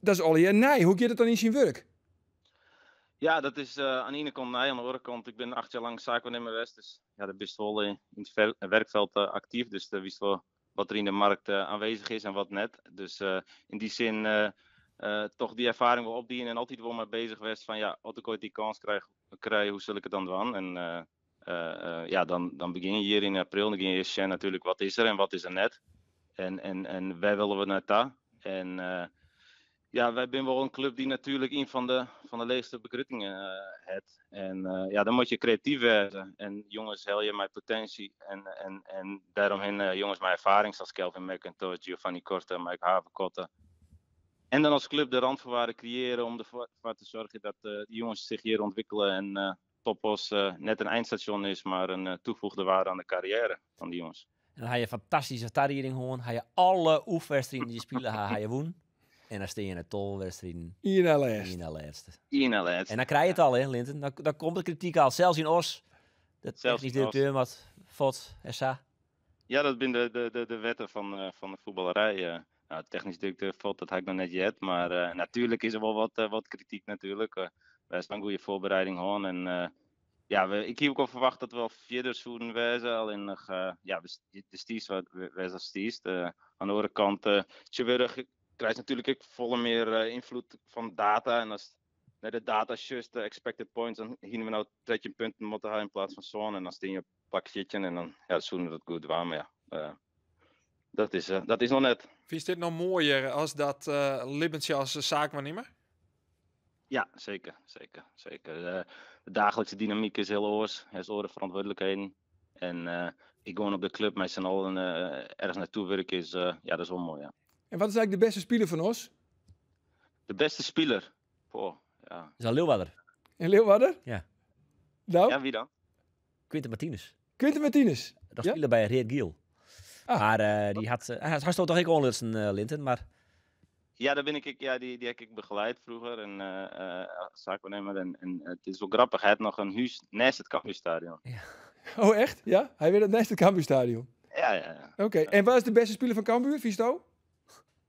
Dat is al je nee. Hoe gaat het dan in zijn werk? Ja, dat is eh, aan de ene kant nee, aan de andere Ik ben acht jaar lang zaakwaarnemer geweest, dus ja, dat best eh, in het werkveld eh, actief. Dus de wist wel wat er in de markt eh, aanwezig is en wat net. Dus eh, in die zin eh, toch die ervaring wil opdienen en altijd wel mee bezig was van ja, als ik ooit die kans krijg, krijg hoe zul ik het dan doen? En ja, dan, dan begin je hier in april, dan begin je eerst natuurlijk wat is er en wat is er net. En, en, en wij willen we naar daar. En ja, wij zijn wel een club die natuurlijk een van de, van de leegste begruttingen uh, eh, heeft. En eh, ja, dan moet je creatief werden. En jongens, hel je mijn potentie. En, en, en daaromheen uh, jongens, mijn ervaring zoals Kelvin McIntosh, Giovanni Korte, Mike Haverkotte. En dan als club de randvoorwaarden creëren om ervoor te zorgen dat de jongens zich hier ontwikkelen. En Topos net een eindstation is, maar een toevoegde waarde aan de carrière van die jongens. En dan ga je fantastische tariering gewoon. Ga je alle oefenwedstrijden die je spelen, ga je woon. En dan sta je in In de laatste. In de laatste. In de En dan krijg je het al, hè, Linton. Dan, dan komt de kritiek al. Zelfs in Os. niet De deur, wat Fot SA. Ja, dat zijn de, de, de, wetten van, eh, van de voetballerij. Uh. Nou, technisch directeur valt dat had ik nog net hebt Maar eh, natuurlijk is er wel wat, wat kritiek natuurlijk. Uh, wij staan een goede voorbereiding aan En ja, ik heb ook al verwacht dat we al vierde zouden wijzen. Alleen nog, ja, de wat we, we, aan de andere kant, ze krijgt natuurlijk ook volle meer eh, invloed van data. En als de data just de expected points, dan gingen we nou dat punten moeten halen in plaats van zone. En dan steen je een pak en dan ja, zoenen dat goed maar Ja. Eh, dat, is, eh, dat is nog net. Vind je dit nog mooier als dat uh, Libbentje als meer? Ja, zeker. Zeker. zeker. de dagelijkse dynamiek is heel oors. er is oren verantwoordelijkheden. En ik woon op de club met z'n allen ergens naartoe werken is, ja, dat is wel mooi. Ja. En wat is eigenlijk de beste speler van ons? De beste speler? Poh, ja. Is dat Leeuwarder? En Leeuwarder? Ja. Nou? Ja, wie dan? Quinten Martinez. Quinten Martinez? Dat speelde bij Reed Giel. Ah. Maar uh, die had, eh, hij had toch een onlutsen, uh, Linten, maar... Ja, daar ben ik, ja die, die heb ik begeleid vroeger en uh, zaakwaarnemer. En, en het is wel grappig, hij had nog een huis naast het Cambuurstadion. Ja. Oh, echt? Ja? Hij werd het naast het Cambuurstadion. Ja, ja. ja. Oké, en wat is de beste speler van Cambuur, Visto?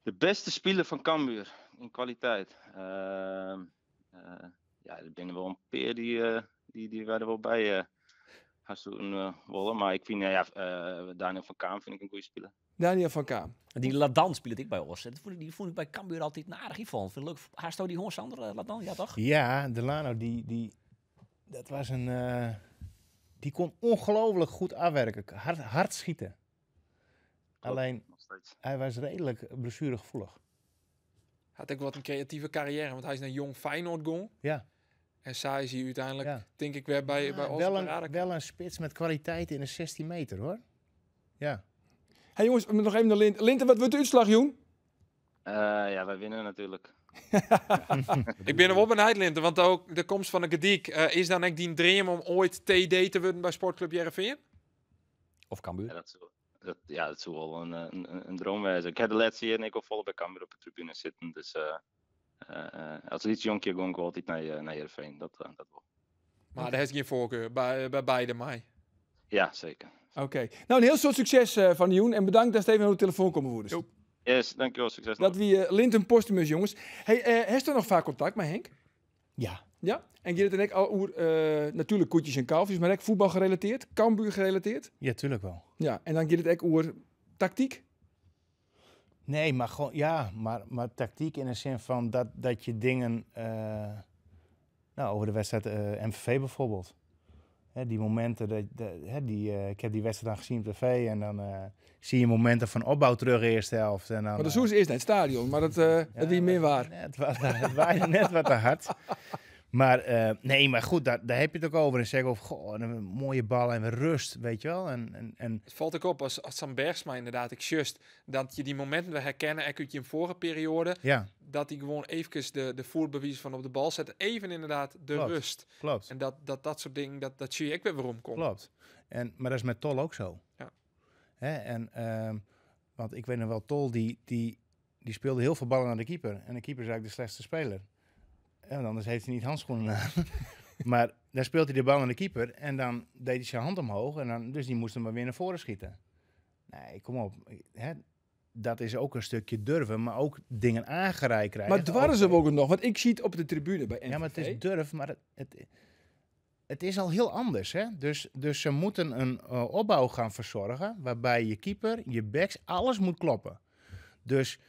De beste speler van Cambuur in kwaliteit. Uh, uh, ja, er binnen wel een peer die, eh, die, die werden wel bij Hassoen eh, Wollen. Maar ik vind ja, Daniel van Kaam vind ik een goede speler. Daniel van Kaam. Die Ladan speelde ik bij ons. Die vond ik bij Cambuur altijd een aardig van. Vind ik leuk. Haasto die hoor Sander Ladan, ja toch? Ja, Delano, die, die, dat was een... die kon ongelooflijk goed afwerken. Hard, hard schieten. Alleen hij was redelijk blessuregevoelig. Had ook wat een creatieve carrière, want hij is een jong Feyenoord Ja. En saai is hij uiteindelijk, denk ik, weer bij, bij wel een, wel een spits met kwaliteit in de 16 meter, hoor. Ja. hey, jongens, nog even de Linten. Linten, wat wordt de uitslag, Joen? Eh, ja, wij winnen natuurlijk. ik ben er op een Linten, want ook de komst van de Gediek. Eh, is dan echt die dream om ooit TD te worden bij Sportclub Jereveen? Of Cambuur? Ja, dat, dat, ja, dat is wel een, een, een Ik heb de laatste jaren ik al volle bij Cambuur op de tribune zitten. Dus eh, eh, eh, als iets jonkje gewoon ik altijd naar, naar Heerenveen. Dat, dat wel. Maar daar heeft geen voorkeur bij, bij beide mij. Ja, zeker. Oké. Nou, een heel soort succes uh, van Joen. En bedankt dat Steven op de telefoon komen woeders. Yes, dankjewel. Succes. Dat wie uh, Linton Postumus, jongens. Hey, uh, er nog vaak contact met Henk? Ja. Ja? En Gerrit en ik al natuurlijk koetjes en kalfjes, maar ook voetbal gerelateerd, Kambuur gerelateerd? Ja, tuurlijk wel. Ja, en dan gaat het echt over tactiek? Nee, maar gewoon, ja, maar, maar tactiek in de zin van dat, dat je dingen, eh, nou, over de wedstrijd uh, eh, MVV bijvoorbeeld. die momenten, dat, die, eh, ik heb die wedstrijd dan gezien op tv en dan zie je momenten van opbouw terug eerste helft. En dan, maar de Soes is net het stadion, maar dat, ja, dat is niet meer waar. het waaide net wat te hard. Maar eh, nee, maar goed, daar, daar heb je het ook over. En zeggen over, goh, een mooie bal en rust, weet je wel. En, en, en... Het valt ook op, als, als Sam Bergsma inderdaad, ik just, dat je die momenten we herkennen, en je in vorige periode, ja. dat hij gewoon even de, de voorbewijs van op de bal zet. Even inderdaad de rust. Klopt. En dat, dat, dat soort dingen, dat, dat zie je ik weer waarom komt. Klopt. En, maar dat is met Tol ook zo. Ja. Hè? En, ehm, want ik weet nog wel, Tol, die, die, die speelde heel veel ballen naar de keeper. En de keeper is eigenlijk de slechtste speler want anders heeft hij niet handschoenen aan. maar dan speelt hij de bal aan de keeper en dan deed hij zijn hand omhoog. En dan, dus die moest hem maar weer naar voren schieten. Nee, kom op. Hè? dat is ook een stukje durven, maar ook dingen aangereikt krijgen. Maar dwarren ze ook nog? Want ik zie het op de tribune bij NVV. Ja, maar het is durf, maar het, het, is al heel anders. Hè? Dus, dus ze moeten een eh, opbouw gaan verzorgen waarbij je keeper, je backs, alles moet kloppen. Dus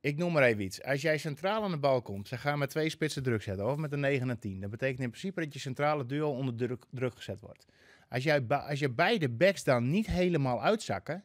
ik noem maar even iets. Als jij centraal aan de bal komt, ze gaan met twee spitsen druk zetten, of met een 9 en 10. Dat betekent in principe dat je centrale duo onder druk, druk gezet wordt. Als, jij, als je beide backs dan niet helemaal uitzakken,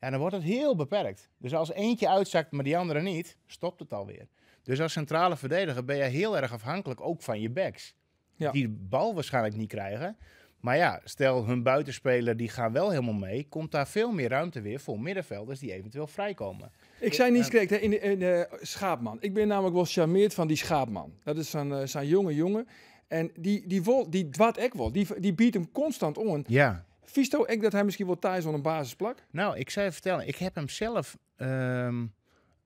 ja, dan wordt het heel beperkt. Dus als eentje uitzakt, maar die andere niet, stopt het alweer. Dus als centrale verdediger ben je heel erg afhankelijk ook van je backs. Ja. Die de bal waarschijnlijk niet krijgen. Maar ja, stel hun buitenspeler die gaan wel helemaal mee, komt daar veel meer ruimte weer voor middenvelders die eventueel vrijkomen. Ik zei niet correct hè, in, de, in Schaapman. Ik ben namelijk wel charmeerd van die Schaapman. Dat is zo'n eh, zo'n jonge jongen. En die, die, vol, die dwat ik wel. Die, die biedt hem constant om. Ja. Visto ik dat hij misschien wel thuis op een basisplak? Nou, ik zou je vertellen, ik heb hem zelf ehm,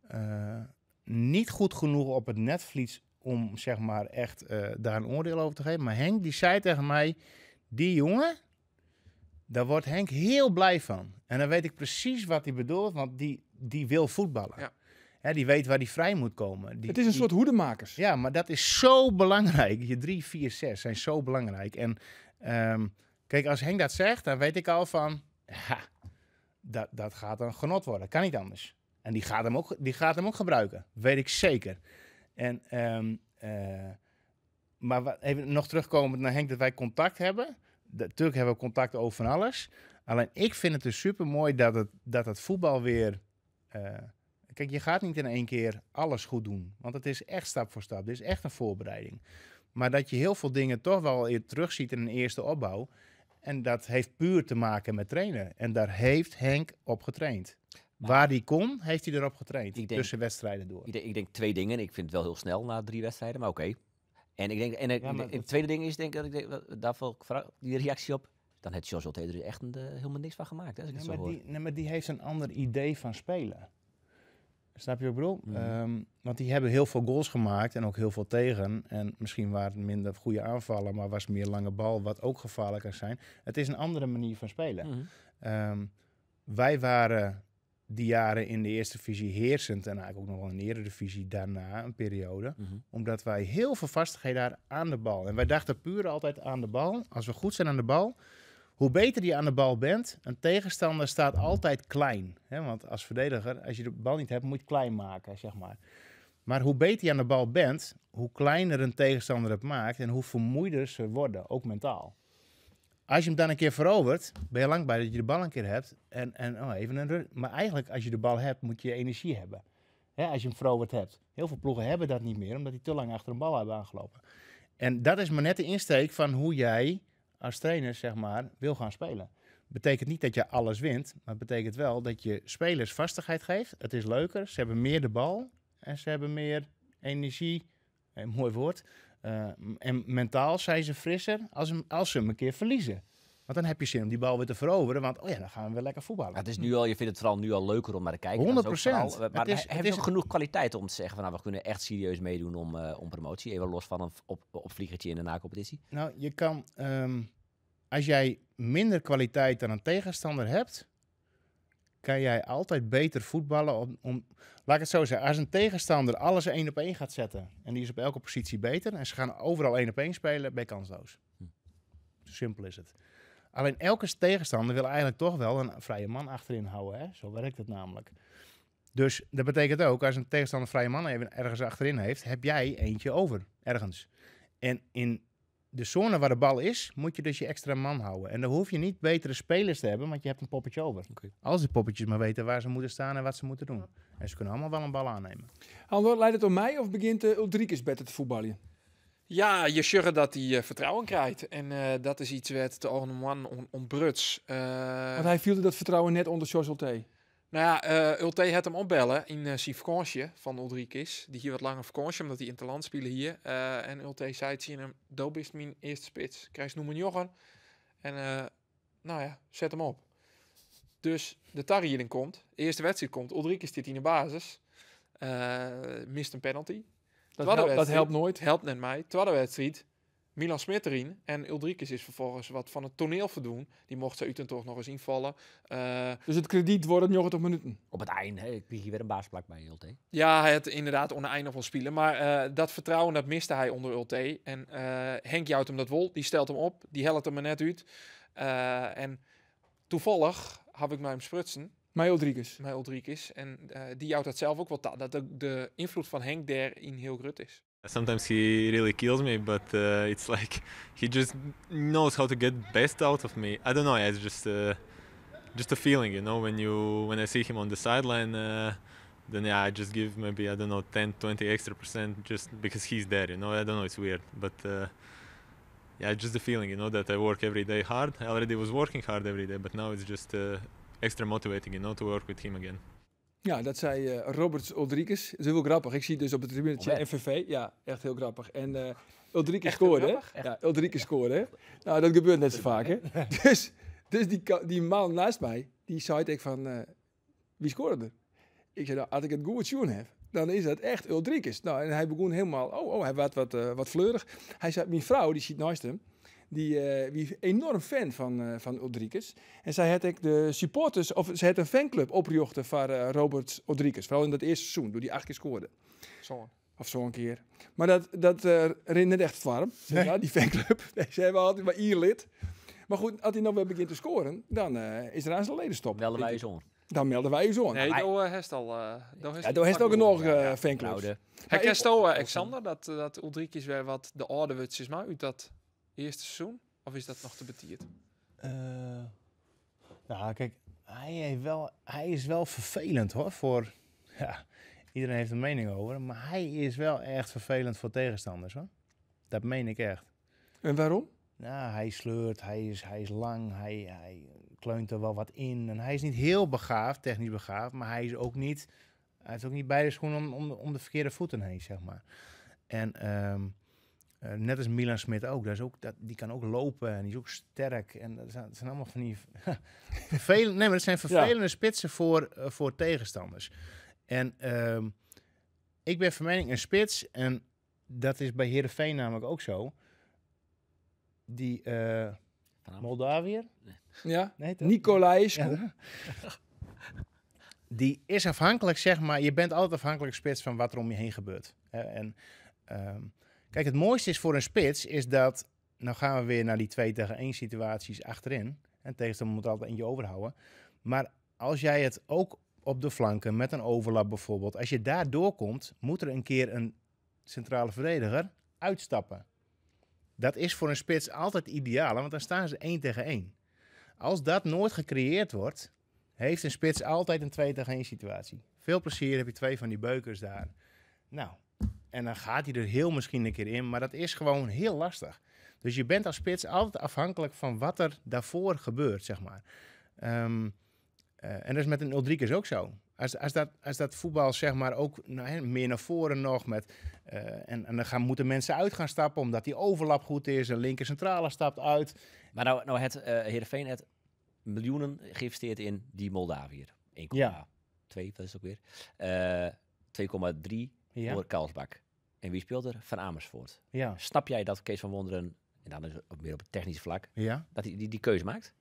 eh, niet goed genoeg op het netvlies om zeg maar echt eh, daar een oordeel over te geven. Maar Henk die zei tegen mij, die jongen, daar wordt Henk heel blij van. En dan weet ik precies wat hij bedoelt, want die, die wil voetballen. Ja. Hè, die weet waar die vrij moet komen. Die, het is een soort hoedemakers. Ja, maar dat is zo belangrijk. Je drie, vier, zes zijn zo belangrijk. En um, kijk, als Henk dat zegt, dan weet ik al van... Ja, dat, dat gaat een genot worden. Kan niet anders. En die gaat hem ook, die gaat hem ook gebruiken. Weet ik zeker. En um, maar even nog terugkomend naar Henk, dat wij contact hebben. Natuurlijk hebben we contact over alles. Alleen ik vind het dus super mooi dat het, dat voetbal weer. Eh, kijk, je gaat niet in één keer alles goed doen. Want het is echt stap voor stap. Dit is echt een voorbereiding. Maar dat je heel veel dingen toch wel weer terugziet in een eerste opbouw. En dat heeft puur te maken met trainen. En daar heeft Henk op getraind. Waar hij kon, heeft hij erop getraind. tussen wedstrijden door. Ik denk, twee dingen. Ik vind het wel heel snel na drie wedstrijden, maar oké. En, ik denk, en, ja, het, tweede ding is denk ik dat ik daarvoor die reactie op. Dan heeft George Otte er echt eh, helemaal niks van gemaakt. Hè, als ik het zo maar hoor. Die, nee, maar die heeft een ander idee van spelen. Snap je wat ik bedoel? Mhm. Ehm, want die hebben heel veel goals gemaakt en ook heel veel tegen. En misschien waren het minder goede aanvallen, maar was meer lange bal, wat ook gevaarlijker zijn. Het is een andere manier van spelen. Mhm. Ehm, wij waren die jaren in de eerste divisie heersend en eigenlijk ook nog wel in de eredivisie daarna een periode. Mhm. Omdat wij heel veel vastigheden hadden aan de bal. En wij dachten puur altijd aan de bal. Als we goed zijn aan de bal, hoe beter je aan de bal bent, een tegenstander staat altijd klein. Want als verdediger, als je de bal niet hebt, moet je het klein maken, zeg maar. Maar hoe beter je aan de bal bent, hoe kleiner een tegenstander het maakt en hoe vermoeider ze worden, ook mentaal. Als je hem dan een keer verovert, ben je lang bij dat je de bal een keer hebt. En, en oh, even een ruk. Maar eigenlijk, als je de bal hebt, moet je energie hebben. als je hem veroverd hebt. Heel veel ploegen hebben dat niet meer, omdat die te lang achter een bal hebben aangelopen. En dat is maar net de insteek van hoe jij als trainer, zeg maar, wil gaan spelen. Betekent niet dat je alles wint, maar het betekent wel dat je spelers vastigheid geeft. Het is leuker, ze hebben meer de bal en ze hebben meer energie. Een mooi woord. Eh, en mentaal zijn ze frisser als, ze hem een keer verliezen. Want dan heb je zin om die bal weer te veroveren. Want oh ja, dan gaan we weer lekker voetballen. het is nu al, je vindt het vooral nu al leuker om naar te kijken. 100 procent. Maar is, heb je genoeg kwaliteit om te zeggen van nou, we kunnen echt serieus meedoen om, eh, om promotie. Even los van een op, opvliegertje in de na Nou, je kan, ehm, als jij minder kwaliteit dan een tegenstander hebt, kan jij altijd beter voetballen. Om, laat ik het zo zeggen, als een tegenstander alles één op één gaat zetten. En die is op elke positie beter. En ze gaan overal één op één spelen, ben je kansloos. Hm. Zo simpel is het. Alleen elke tegenstander wil eigenlijk toch wel een vrije man achterin houden. Hè? Zo werkt het namelijk. Dus dat betekent ook, als een tegenstander vrije man even ergens achterin heeft, heb jij eentje over ergens. En in de zone waar de bal is, moet je dus je extra man houden. En dan hoef je niet betere spelers te hebben, want je hebt een poppetje over. Okay. Als die poppetjes maar weten waar ze moeten staan en wat ze moeten doen. En ze kunnen allemaal wel een bal aannemen. Handel, leidt het om mij of begint uh, Ulrikes beter te voetballen? Ja, je zorgt dat hij eh, vertrouwen krijgt. En eh, dat is iets wat de Orne Man ontbruts. Uh, want hij viel dat vertrouwen net onder George nou ja, uh, Ulte had hem opbellen in uh, eh, zijn van Ulrikis. Die hier wat langer vakantie, omdat hij in het land spelen hier. Eh, en Ulte zei het hem, dat is eerste spits. Krijg noemen Jochen. En nou ja, zet hem op. Dus de Tarie komt. De eerste wedstrijd komt. Ulrikis zit in de basis. mist een penalty. Dat, helpt, dat helpt nooit. Helpt net mij. Tweede wedstrijd Milan Smit erin. En Ulrikes is vervolgens wat van het toneel verdoen. Die mocht ze toch nog eens invallen. Eh, dus het krediet wordt het tot minuten? Op het einde Ik kreeg je weer een baasplak bij Ulte. Ja, hij had inderdaad oneindig van spelen. Maar eh, dat vertrouwen dat miste hij onder Ulte. En eh, Henk jouwt hem dat wol. Die stelt hem op. Die helpt hem net uit. en toevallig heb ik mij hem sprutsen. Mij Ulrikes. Mij Ulrikes. En die jouwt dat zelf ook wel. Dat de, de invloed van Henk daar in heel groot is. Sometimes he really kills me, but uh, it's like he just knows how to get best out of me. I don't know. It's just uh, just a feeling, you know. When you when I see him on the sideline, uh, then yeah, I just give maybe I don't know 10, 20 extra percent just because he's there, you know. I don't know. It's weird, but uh, yeah, just the feeling, you know, that I work every day hard. I already was working hard every day, but now it's just uh, extra motivating, you know, to work with him again. Ja, dat zei Robert eh, Roberts Ulrikes. Dat is heel grappig. Ik zie dus op het tribune oh, Ja, echt heel grappig. En uh, scoorde. Ja, Ulrike scoorde. Nou, dat gebeurt net zo vaak. Hè? dus dus die, die man naast mij, die zei ik van, eh, wie scoorde er? Ik zei, nou, als ik het goed tune heb, dan is dat echt Ulrikes. Nou, en hij begon helemaal, oh, oh hij was wat, uh, wat fleurig. Hij zei, mijn vrouw, die ziet naast hem, die, uh, enorm fan van, uh, van En zij had ik de supporters, of zij had een fanclub opgejochten van eh, Robert Ulrikes. Vooral in dat eerste seizoen, door die acht keer scoorde. Zo. Of zo'n keer. Maar dat, dat uh, echt warm, ja, die fanclub. ze hebben altijd maar hier lid. Maar goed, als hij nou weer begint te scoren, dan is er aan zijn leden stop. Melden wij zo'n. Dan melden wij zo zon Nee, door uh, al. Uh, door heeft ja, ook nog uh, fanclubs. Nou, hij Alexander, dat, dat Ulrikjes weer wat de orde is, maar uit dat eerste seizoen? Of is dat nog te betiert? Eh, nou, kijk, hij, heeft wel, hij is wel vervelend hoor. Voor, ja, iedereen heeft een mening over maar hij is wel echt vervelend voor tegenstanders hoor. Dat meen ik echt. En waarom? Nou, hij sleurt, hij is, hij is lang, hij, hij kleunt er wel wat in. En hij is niet heel begaafd, technisch begaafd, maar hij is ook niet, hij is ook niet beide schoenen om, om, om de verkeerde voeten heen, zeg maar. En um, eh, net als Milan Smit ook. daar is ook dat, die kan ook lopen en die is ook sterk. En dat zijn, allemaal van die vervelende, nee, maar zijn vervelende spitsen voor, eh, voor tegenstanders. En ehm, ik ben van mening een spits, en dat is bij Herenveen namelijk ook zo. Die eh, Moldaviër? Nee. Ja, nee, Nicolai ja. Die is afhankelijk, zeg maar. Je bent altijd afhankelijk spits van wat er om je heen gebeurt. en um, Kijk, het mooiste is voor een spits is dat. Nou gaan we weer naar die 2 tegen 1 situaties achterin. En tegenstander moet altijd eentje overhouden. Maar als jij het ook op de flanken met een overlap bijvoorbeeld. Als je daar doorkomt, moet er een keer een centrale verdediger uitstappen. Dat is voor een spits altijd ideaal, want dan staan ze 1 tegen 1. Als dat nooit gecreëerd wordt, heeft een spits altijd een 2 tegen 1 situatie. Veel plezier, heb je twee van die beukers daar. Nou, en dan gaat hij er heel misschien een keer in, maar dat is gewoon heel lastig. Dus je bent als spits altijd afhankelijk van wat er daarvoor gebeurt, zeg maar. Ehm, eh, en dat is met een is ook zo. Als, als, dat, als dat voetbal zeg maar ook nou, meer naar voren nog met... Eh, en, dan gaan, moeten mensen uit gaan stappen omdat die overlap goed is. Een linker centrale stapt uit. Maar nou, nou het uh, Heerenveen het miljoenen geïnvesteerd in die Moldaviër. 1,2 ja. dat is ook weer. 2,3 voor door En wie speelt er? Van Amersfoort. Ja. Snap jij dat Kees van Wonderen, en dan is het meer op het technisch vlak, ja. dat hij die, die keuze maakt?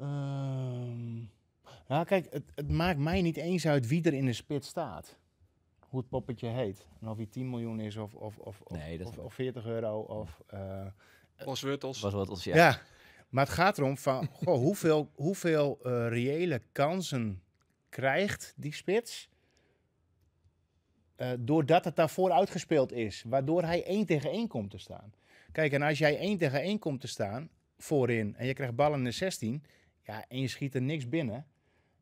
Um, nou kijk, het, het, maakt mij niet eens uit wie er in de spit staat. Hoe het poppetje heet. En of hij 10 miljoen is of, of, of, of, of, 40 euro of... Uh, ja. ja. Maar het gaat erom van goh, hoeveel, hoeveel eh, reële kansen krijgt die spits eh, doordat het daarvoor uitgespeeld is. Waardoor hij één tegen één komt te staan. Kijk, en als jij één tegen één komt te staan voorin en je krijgt ballen in de 16, ja, en je schiet er niks binnen,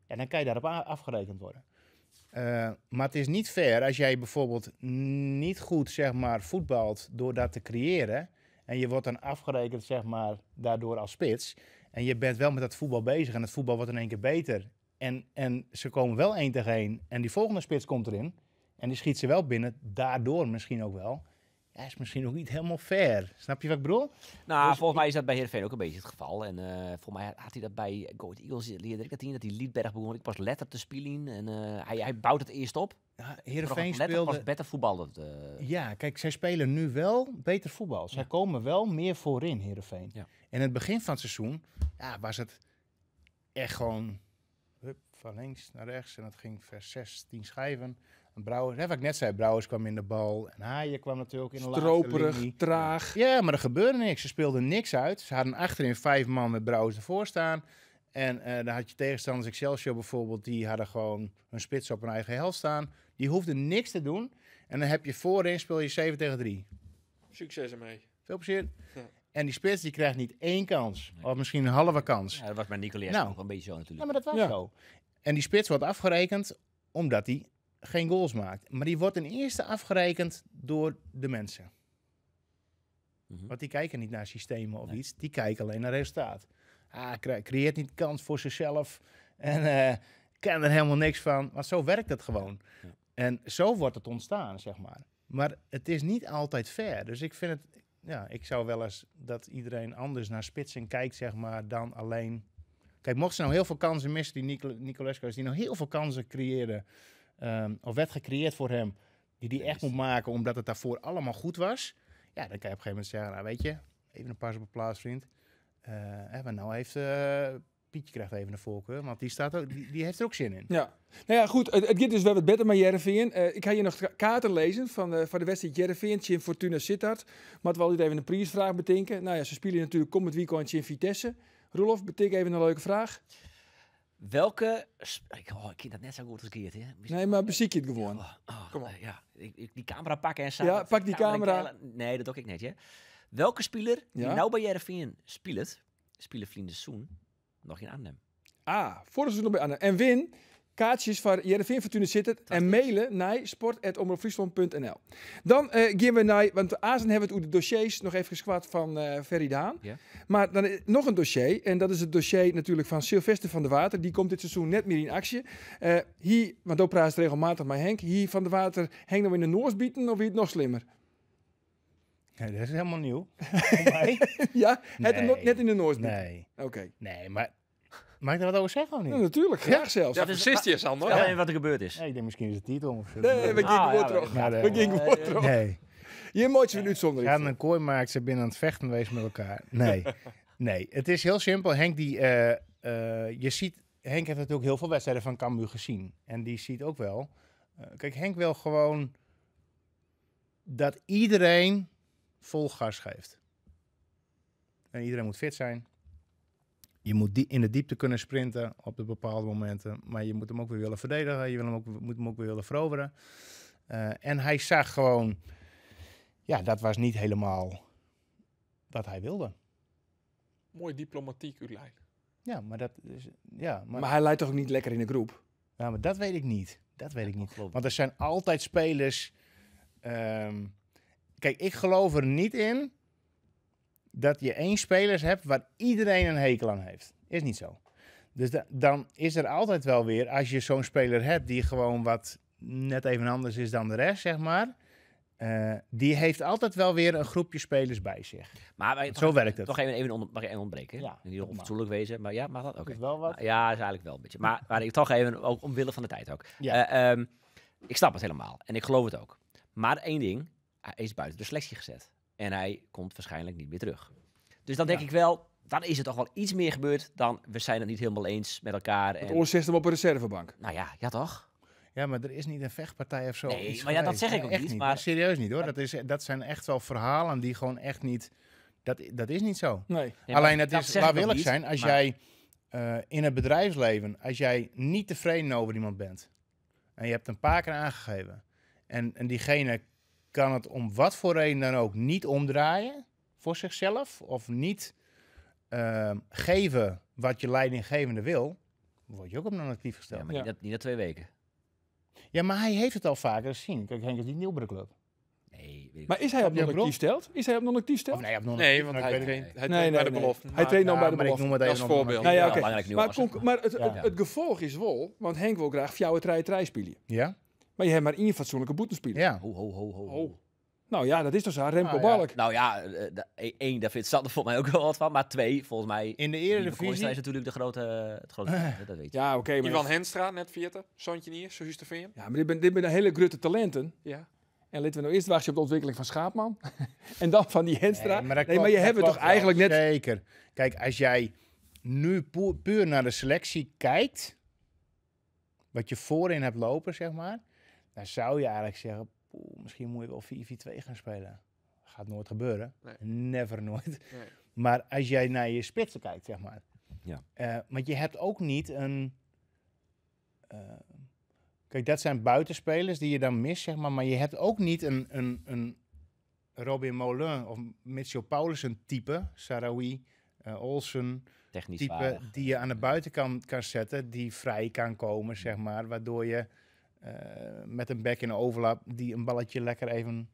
en dan kan je daarop afgerekend worden. Eh, maar het is niet fair als jij bijvoorbeeld niet goed zeg maar, voetbalt door dat te creëren. En je wordt dan afgerekend zeg maar, daardoor als spits. En je bent wel met dat voetbal bezig en het voetbal wordt in één keer beter. En, en ze komen wel één tegen één en die volgende spits komt erin. En die schiet ze wel binnen, daardoor misschien ook wel. Ja, is misschien ook niet helemaal fair. Snap je wat ik bedoel? Nou, dus- volgens mij is dat bij Heerenveen ook een beetje het geval. En uh, volgens mij had hij dat bij Go Ahead Eagles, leerde ik dat hij, dat hij Liedberg begon. Ik pas letter te spelen en uh, hij, hij bouwt het eerst op. Ja, Heerenveen beter voetbal. Eh. Ja, kijk, zij spelen nu wel beter voetbal. Zij komen wel meer voorin, Heerenveen. Ja. En het begin van het seizoen ja, was het echt gewoon... Hup, van links naar rechts en dat ging vers 16 schijven. Brouwers, hè, wat ik net zei, Brouwers kwam in de bal. En Haaien kwam natuurlijk in de Stroperig, linie. traag. Ja, maar er gebeurde niks. Ze speelden niks uit. Ze hadden achterin vijf man met Brouwers ervoor staan. En uh, dan had je tegenstanders Excelsior bijvoorbeeld, die hadden gewoon hun spits op hun eigen helft staan. Die hoefde niks te doen. En dan heb je voorin speel je 7 tegen 3. Succes ermee. Veel plezier. Ja. En die spits die krijgt niet één kans. Of misschien een halve kans. Ja, dat was bij Nicolaas nou, nog een beetje zo natuurlijk. Ja, maar dat was zo. En die spits wordt afgerekend omdat hij geen goals maakt. Maar die wordt ten eerste afgerekend door de mensen. Mm Want die kijken niet naar systemen of iets, die kijken alleen naar resultaat. Ah, creëert niet kans voor zichzelf en uh, kan er helemaal niks van. Maar zo werkt het gewoon. En zo wordt het ontstaan, zeg maar. Maar het is niet altijd fair. Dus ik vind het, ja, ik zou wel eens dat iedereen anders naar spitsen kijkt, zeg maar, dan alleen. Kijk, mocht ze nou heel veel kansen missen, die Nico, die nou heel veel kansen creëren. Ehm, of werd gecreëerd voor hem, die die echt moet maken omdat het daarvoor allemaal goed was, ja, dan kan je op een gegeven moment zeggen, nou weet je, even een pas op de plaats, vriend. Uh, eh, maar nou heeft eh, Pietje krijgt even een voorkeur, want die, staat ook, die, die, heeft er ook zin in. Ja, nou ja, goed. Het, het gaat dus wel wat beter met Jereveen. Eh, ik ga hier nog kaarten lezen van, van de wedstrijd Jereveen, in Fortuna Sittard. Maar we niet even een prijsvraag bedenken. Nou ja, ze spelen natuurlijk komend weekend in Vitesse. Rolof, betek even een leuke vraag. Welke. Ik, oh, ik ken dat net zo goed als Geert. Hè? Nee, maar je het gewoon. Oh, oh, Kom op. Eh, ja, ik, die camera pakken en samen. Ja, pak die camera. Nee, dat doe ik net. Hè? Welke speler die nou bij Jereveen speelt, speelt vrienden Soen nog in Arnhem? Ah, voor de nog bij Arnhem. En win kaartjes van Jereveen Fortuna zitten en mailen naar sport.omroepfriesland.nl. Dan eh, gaan we naar, want Azen hebben we het over de dossiers nog even gesquat van uh, Ferry Daan. Maar dan eh, nog een dossier en dat is het dossier natuurlijk van Sylvester van der Water. Die komt dit seizoen net meer in actie. hier, want ook praat regelmatig maar Henk, hier van der Water hangt nog in de Noorsbieten of is het nog slimmer? Nee, dat is helemaal nieuw. ja, het net in de Noorsbieten. Nee. Oké. Nee, maar Mag ik er wat over zeggen niet? Ja, natuurlijk, graag zelfs. Ja, precies je, Sander. Ja, wat er gebeurd is. ik denk misschien is het titel Nee, we gingen ah, wordt toch. Eh, we gingen terug. Nee. Je moet je minuut zonder iets. Gaan een kooi maakt ze binnen aan het vechten wees met elkaar. Nee. nee, het is heel simpel. Henk, die, eh, eh, je ziet, Henk heeft natuurlijk heel veel wedstrijden van Cambuur gezien. En die ziet ook wel. kijk, Henk wil gewoon dat iedereen vol gas geeft. En iedereen moet fit zijn je moet die in de diepte kunnen sprinten op de bepaalde momenten. Maar je moet hem ook weer willen verdedigen. Je wil hem ook, moet hem ook weer willen veroveren. Eh, en hij zag gewoon, ja, dat was niet helemaal wat hij wilde. Mooi diplomatiek, Urlijn. Ja, maar dat is, ja. Maar, maar hij lijkt toch ook niet lekker in de groep? Ja, maar dat weet ik niet. Dat weet ik niet. Want er zijn altijd spelers. Ehm, kijk, ik geloof er niet in dat je één spelers hebt waar iedereen een hekel aan heeft. Is niet zo. Dus dan is er altijd wel weer, als je zo'n speler hebt die gewoon wat net even anders is dan de rest, zeg maar. Eh, die heeft altijd wel weer een groepje spelers bij zich. Maar, zo werkt het. Toch even, even, mag ik even ontbreken. Ja, niet onfatsoenlijk wezen, maar ja, mag dat ook. Is wel wat? Ja, is eigenlijk wel een beetje. Maar, maar ik toch even, ook omwille van de tijd ook. Eh, ehm, ik snap het helemaal en ik geloof het ook. Maar één ding, hij is buiten de selectie gezet. En hij komt waarschijnlijk niet meer terug. Dus dan denk ik wel, dan is er toch wel iets meer gebeurd dan we zijn het niet helemaal eens met elkaar. En... Ons hem op een reservebank. Nou ja, ja toch? Ja, maar er is niet een vechtpartij of zo. Nee, maar ja, dat zeg ik ook niet. serieus niet hoor. Dat, is, dat zijn echt wel verhalen die gewoon echt niet. Dat, dat is niet zo. Nee. Alleen dat, waar is waarwillig zijn als jij eh, in het bedrijfsleven, als jij niet tevreden over iemand bent. En je hebt een paar keer aangegeven. En, en diegene kan het om wat voor reden dan ook niet omdraaien voor zichzelf of niet ehm, geven wat je leidinggevende wil, word je ook op non-actief gesteld. Ja, maar Niet, na twee weken. Ja, maar hij heeft het al vaker gezien. Kijk, Henk is niet nieuw bij de club. Nee, weet ik maar is hij op non-actief stelt? Is hij op non-actief stelt? Nee, nee, want nou, hij traint nee. nee, bij de belofte. Hij traint dan bij de belofte. Maar ik noem het even als voorbeeld. Nou, ja, Maar, maar het, het, gevolg is wel, want Henk wil graag jouw rij rij spelen. Ja. Maar je hebt maar één fatsoenlijke boetenspeler. Ja. Ho, ho, ho, ho. ho. Oh. Nou ja, dat is toch aan Remco ah, Balk. Nou ja, eh, eh, e- één, daar vindt Sander volgens mij ook wel wat van. Maar twee, volgens mij... In de Eredivisie... is natuurlijk de grote... Het grote eh. dat weet je. Ja, oké. Okay, maar... Ivan Henstra, net vierde. Zoontje hier, zo te vinden. Ja, maar dit ben, dit een hele grote talenten. Ja. En laten we nou eerst wachten op de ontwikkeling van Schaapman. en dan van die Henstra. Nee, maar, nee, maar je hebt het toch eigenlijk net... Zeker. Kijk, als jij nu puur naar de selectie kijkt... Wat je voorin hebt lopen, zeg maar dan zou je eigenlijk zeggen, misschien moet je wel 4-4-2 gaan spelen. Gaat nooit gebeuren. Never nooit. Maar als jij naar je spitsen kijkt, zeg maar. Ja. Uh, want je hebt ook niet een... Eh, kijk, dat zijn buitenspelers die je dan mist, zeg maar. Maar je hebt ook niet een, een, een Robin Molin of Mitchell Paulussen type, Sarawi, eh, Olsen... type die je aan de buitenkant kan zetten, die vrij kan komen, zeg maar. Waardoor je eh, met een back in overlap die een balletje lekker even.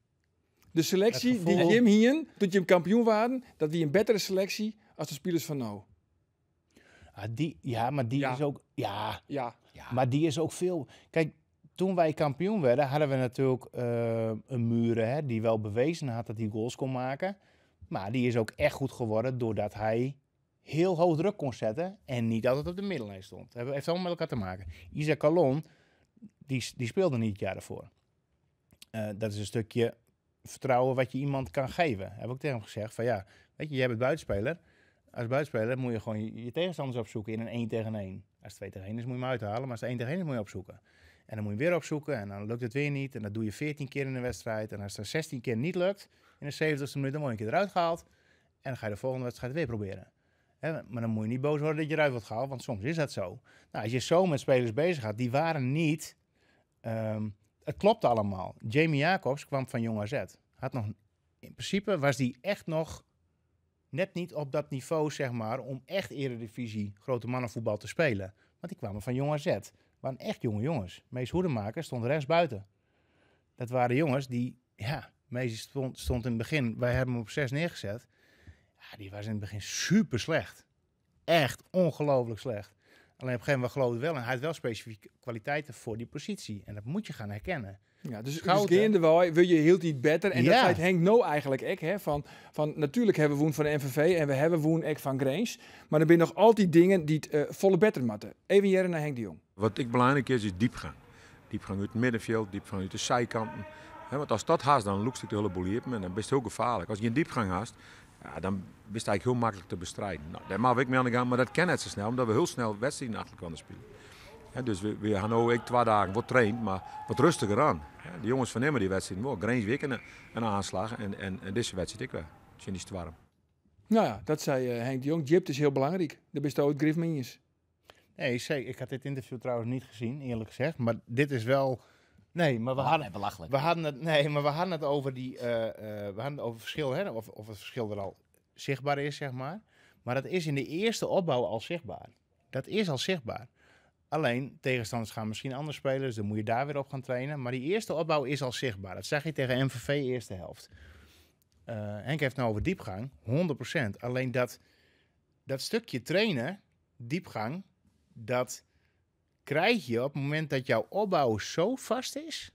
De selectie die Jim hier, toen je hem kampioen waren, dat die een betere selectie als de spelers van nou. Ah, die, ja, maar die is ook. Ja, ja, Maar die is ook veel. Kijk, toen wij kampioen werden, hadden we natuurlijk eh, een muren hè, die wel bewezen had dat hij goals kon maken. Maar die is ook echt goed geworden doordat hij heel hoog druk kon zetten en niet altijd op de middellijn stond. Dat heeft allemaal met elkaar te maken. Isaac Calon die, die speelde niet het jaar daarvoor. Eh, dat is een stukje vertrouwen wat je iemand kan geven. Heb ik tegen hem gezegd van ja, weet je, jij bent buitenspeler. Als buitenspeler moet je gewoon je, tegenstanders opzoeken in een 1 tegen 1. Als het 2 tegen 1 is moet je hem uithalen, maar als het 1 tegen 1 is moet je opzoeken. En dan moet je hem weer opzoeken en dan lukt het weer niet. En dat doe je 14 keer in een wedstrijd. En als het 16 keer niet lukt in de 70ste minuut, dan word je een keer eruit gehaald. En dan ga je de volgende wedstrijd weer proberen maar dan moet je niet boos worden dat je eruit wordt gehaald, want soms is dat zo. Nou, als je zo met spelers bezig gaat, die waren niet. Ehm, het klopt allemaal. Jamie Jacobs kwam van Jong AZ. Had nog, in principe was die echt nog net niet op dat niveau, zeg maar, om echt eredivisie grote mannenvoetbal te spelen. Want die kwamen van Jong AZ. Waren echt jonge jongens. Mees Hoedemaker stond rechts buiten. Dat waren jongens die, ja, Mees stond, stond in het begin, wij hebben hem op zes neergezet. Ja, die was in het begin super slecht. Echt ongelooflijk slecht. Alleen op een gegeven moment geloofde wel en hij had wel specifieke kwaliteiten voor die positie. En dat moet je gaan herkennen. Ja, dus, dus Schouten. dus de wil je hield niet beter. En ja. dat zei Henk eigenlijk ook. Hè, van, van, natuurlijk hebben we woon van de MVV en we hebben woon ook van Grains. Maar er zijn nog altijd dingen die het eh, volle beter matten. Even hier naar Henk de Jong. Wat ik belangrijk is, is diepgang. Diepgang uit het middenveld, diepgang uit de zijkanten. want als dat haast, dan loopt het de hele boel en dan best heel gevaarlijk. Als je een diepgang haast, ja, dan wist eigenlijk heel makkelijk te bestrijden. Nou, daar mag ik mee aan de gang, maar dat ken het zo snel, omdat we heel snel wedstrijden achter konden spelen. dus we, we gaan ook ik twee dagen wat trainen, maar wat rustiger aan. de jongens vernemen die wedstrijd wel. Grains week een, een aanslag en, en, en deze wedstrijd ik wel. Het is niet te warm. Nou ja, dat zei eh, Henk de Jong. Jip is heel belangrijk. Daar bestaat ook Griff Nee, Ik had dit interview trouwens niet gezien, eerlijk gezegd. Maar dit is wel Nee, maar we oh, hadden, We hadden het, nee, maar we hadden het over, die, eh, eh, we hadden het over verschil, hè, of, of het verschil er al zichtbaar is, zeg maar. Maar dat is in de eerste opbouw al zichtbaar. Dat is al zichtbaar. Alleen tegenstanders gaan misschien anders spelen, dus dan moet je daar weer op gaan trainen. Maar die eerste opbouw is al zichtbaar. Dat zag je tegen MVV eerste helft. Uh, Henk heeft nou over diepgang, 100%. Alleen dat, dat stukje trainen, diepgang, dat krijg je op het moment dat jouw opbouw zo vast is,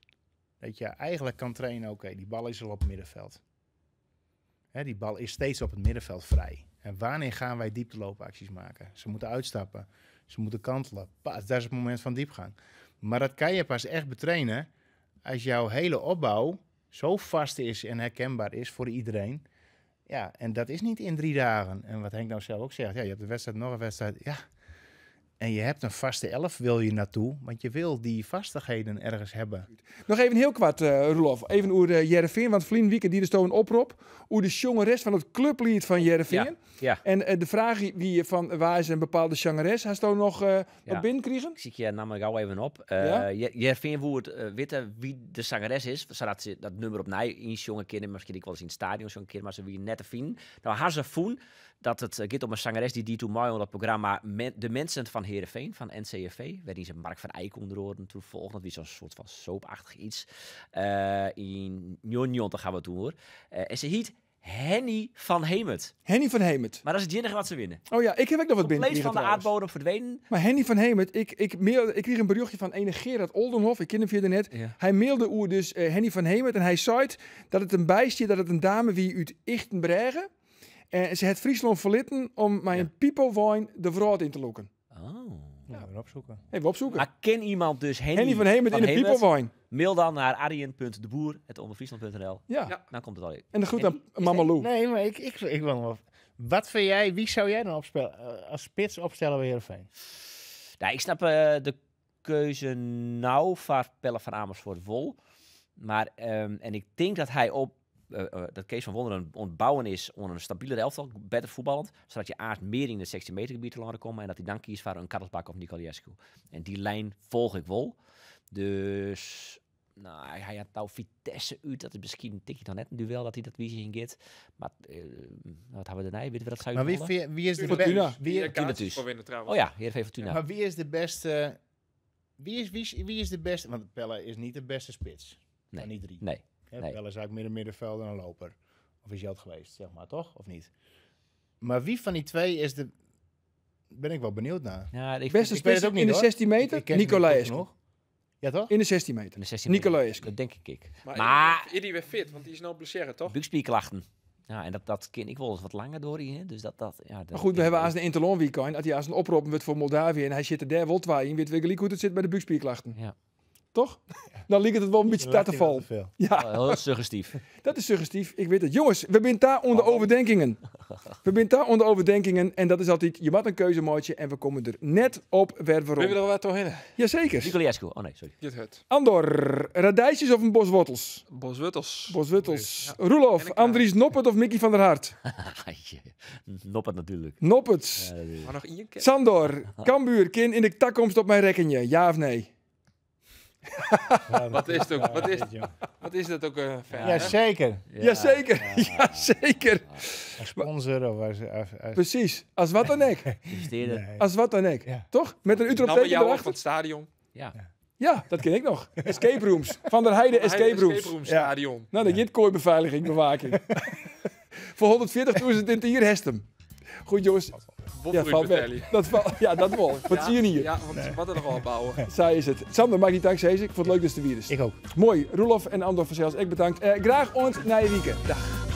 dat je eigenlijk kan trainen, oké, die bal is al op het middenveld. Hè, die bal is steeds op het middenveld vrij. En wanneer gaan wij diepteloopacties maken? Ze moeten uitstappen, ze moeten kantelen. Pas, dat is het moment van diepgang. Maar dat kan je pas echt betrainen als jouw hele opbouw zo vast is en herkenbaar is voor iedereen. Ja, en dat is niet in drie dagen. En wat Henk nou zelf ook zegt, ja, je hebt de wedstrijd, nog een wedstrijd. Ja, en je hebt een vaste elf, wil je naartoe, want je wil die vastigheden ergens hebben. Nog even heel kwart, uh, Even oer uh, want Vlien Wieken die de een oproep. Hoe de jongeres van het clublied van Jereveen. Ja, En eh, de vraag die je van waar is een bepaalde zangeres, hij toch nog uh, ja. op Ik zie je namelijk al even op. Uh, Jereveen witte wie de zangeres is. Ze dat nummer op mij, jonge kinderen, misschien ik wel eens in het stadion zo'n keer, maar ze wie net te vinden. Nou, haar dat het eh, gaat om een zangeres die die toen mooi dat programma De Mensen van Herenveen van NCFV. Waarin ze Mark van Eyck onderhoorden toen volgende. Dat was zo'n soort van soapachtig iets. Uh, in Njonjon, gaan we doen hoor. Eh, en ze heet Henny van Hemert. Henny van Hemert. Maar dat is het enige wat ze winnen. Oh ja, ik heb ook nog wat binnen. Lees van de aardbodem verdwenen. Maar Henny van Hemert, ik, ik, mail, ik kreeg een berichtje van ene Gerard Oldenhof. Ik ken hem via de net. Hij mailde oer dus Henny van Hemert. En hij zei dat het een bijstje, dat het een dame wie uit Ichtenbregen en eh, ze het Friesland verlitten om mijn ja. pipo de vrouw in te lokken. Oh. Ja, we opzoeken. Even opzoeken. Maar ken iemand dus Henny, Henny van Hemert in de Piepelwijn? Mail dan naar arjen.deboer.onderfriesland.nl. Ja. Dan komt het al in. En de groet aan Mama Nee, maar ik, ik, ik wil nog Wat vind jij, wie zou jij dan opspel, eh, als spits opstellen bij Heerenveen? Nou, ik snap eh, de keuze nou van Pelle van amersfoort vol, Maar, ehm, en ik denk dat hij op eh, eh, dat Kees van Wonderen ontbouwen is om een stabielere elftal, beter voetballend, zodat je aard meer in de 16 meter gebied te laten komen en dat hij dan kiest voor een Karlsbak of Nicoliescu. En die lijn volg ik wel. Dus nou, hij had nou Vitesse uit. Dat is misschien een tikje dan net een duel dat hij dat wie ging. get. Maar eh, wat hebben we daarna? dat zou Maar wie, wie, is de beste? Wie is de Oh ja, Heer Fortuna. maar wie is de beste? Wie is, wie, is, wie is de beste? Want Pelle is niet de beste spits. Nee. Niet drie. Nee. Hè? Nee. Wel eens eigenlijk midden middenveld en een loper. Of is Jeld geweest, zeg maar, toch? Of niet? Maar wie van die twee is de... Ben ik wel benieuwd naar. Ja, ik, Beste in niet, de 16 meter, Nicolai nog. Ja, toch? In de 16 meter. In de Dat denk ik. Maar, maar... Idi weer fit, want die is nou blessure, toch? Buikspierklachten. Ja, en dat, dat ken ik wel eens dus wat langer door hier. Dus dat, dat, ja, dat maar goed, we hebben aas een Interlon weekend, dat hij als een oproep wordt voor Moldavië en hij zit er daar wel in, weet hoe het zit bij de buikspierklachten. Ja. Toch? Dan lijkt het wel een beetje tatenval. Ja. ja. Heel suggestief. Dat is suggestief. Ik weet het. Jongens, we zijn daar onder overdenkingen. We zijn daar onder overdenkingen. En dat is altijd, je maakt een keuzemaatje en we komen er net op waar we Willen we er wat in? Jazeker. Nicolescu. Oh nee, sorry. Dit het. Andor. Radijsjes of een boswortels? Boswortels. Boswortels. Ja. Roelof. Andries Noppert of Mickey van der Hart? Noppert natuurlijk. Noppert. Ja, maar nog Sandor. Kambuur. Kin in de takkomst op mijn rekkenje. Ja of nee? wat, is ook, wat, is, wat is dat ook een eh, uh, Jazeker. Ja, Jazeker. Ja. zeker. sponsor of als, Precies. Als wat dan ik. nee. Als wat dan ik. Toch? Met een Utrecht tegen jou van het stadion. Ja. Ja, dat ken ik nog. Escape rooms. Van der Heide Escape Rooms. Escape Room Stadion. Nou, de beveiliging bewaking. Voor 140 toen ze het in Hestem. Goed, jongens ja, je Dat valt, ja, dat wel. Wat ja, zie je hier? Ja, wat er nog wel bouwen. Zij is het. Sander, maak niet dank, Ik vond het leuk dus te weer is. Ik ook. Mooi. Roelof en Andor van Zels, ik bedankt. Eh, graag ons naar je weekend. Dag.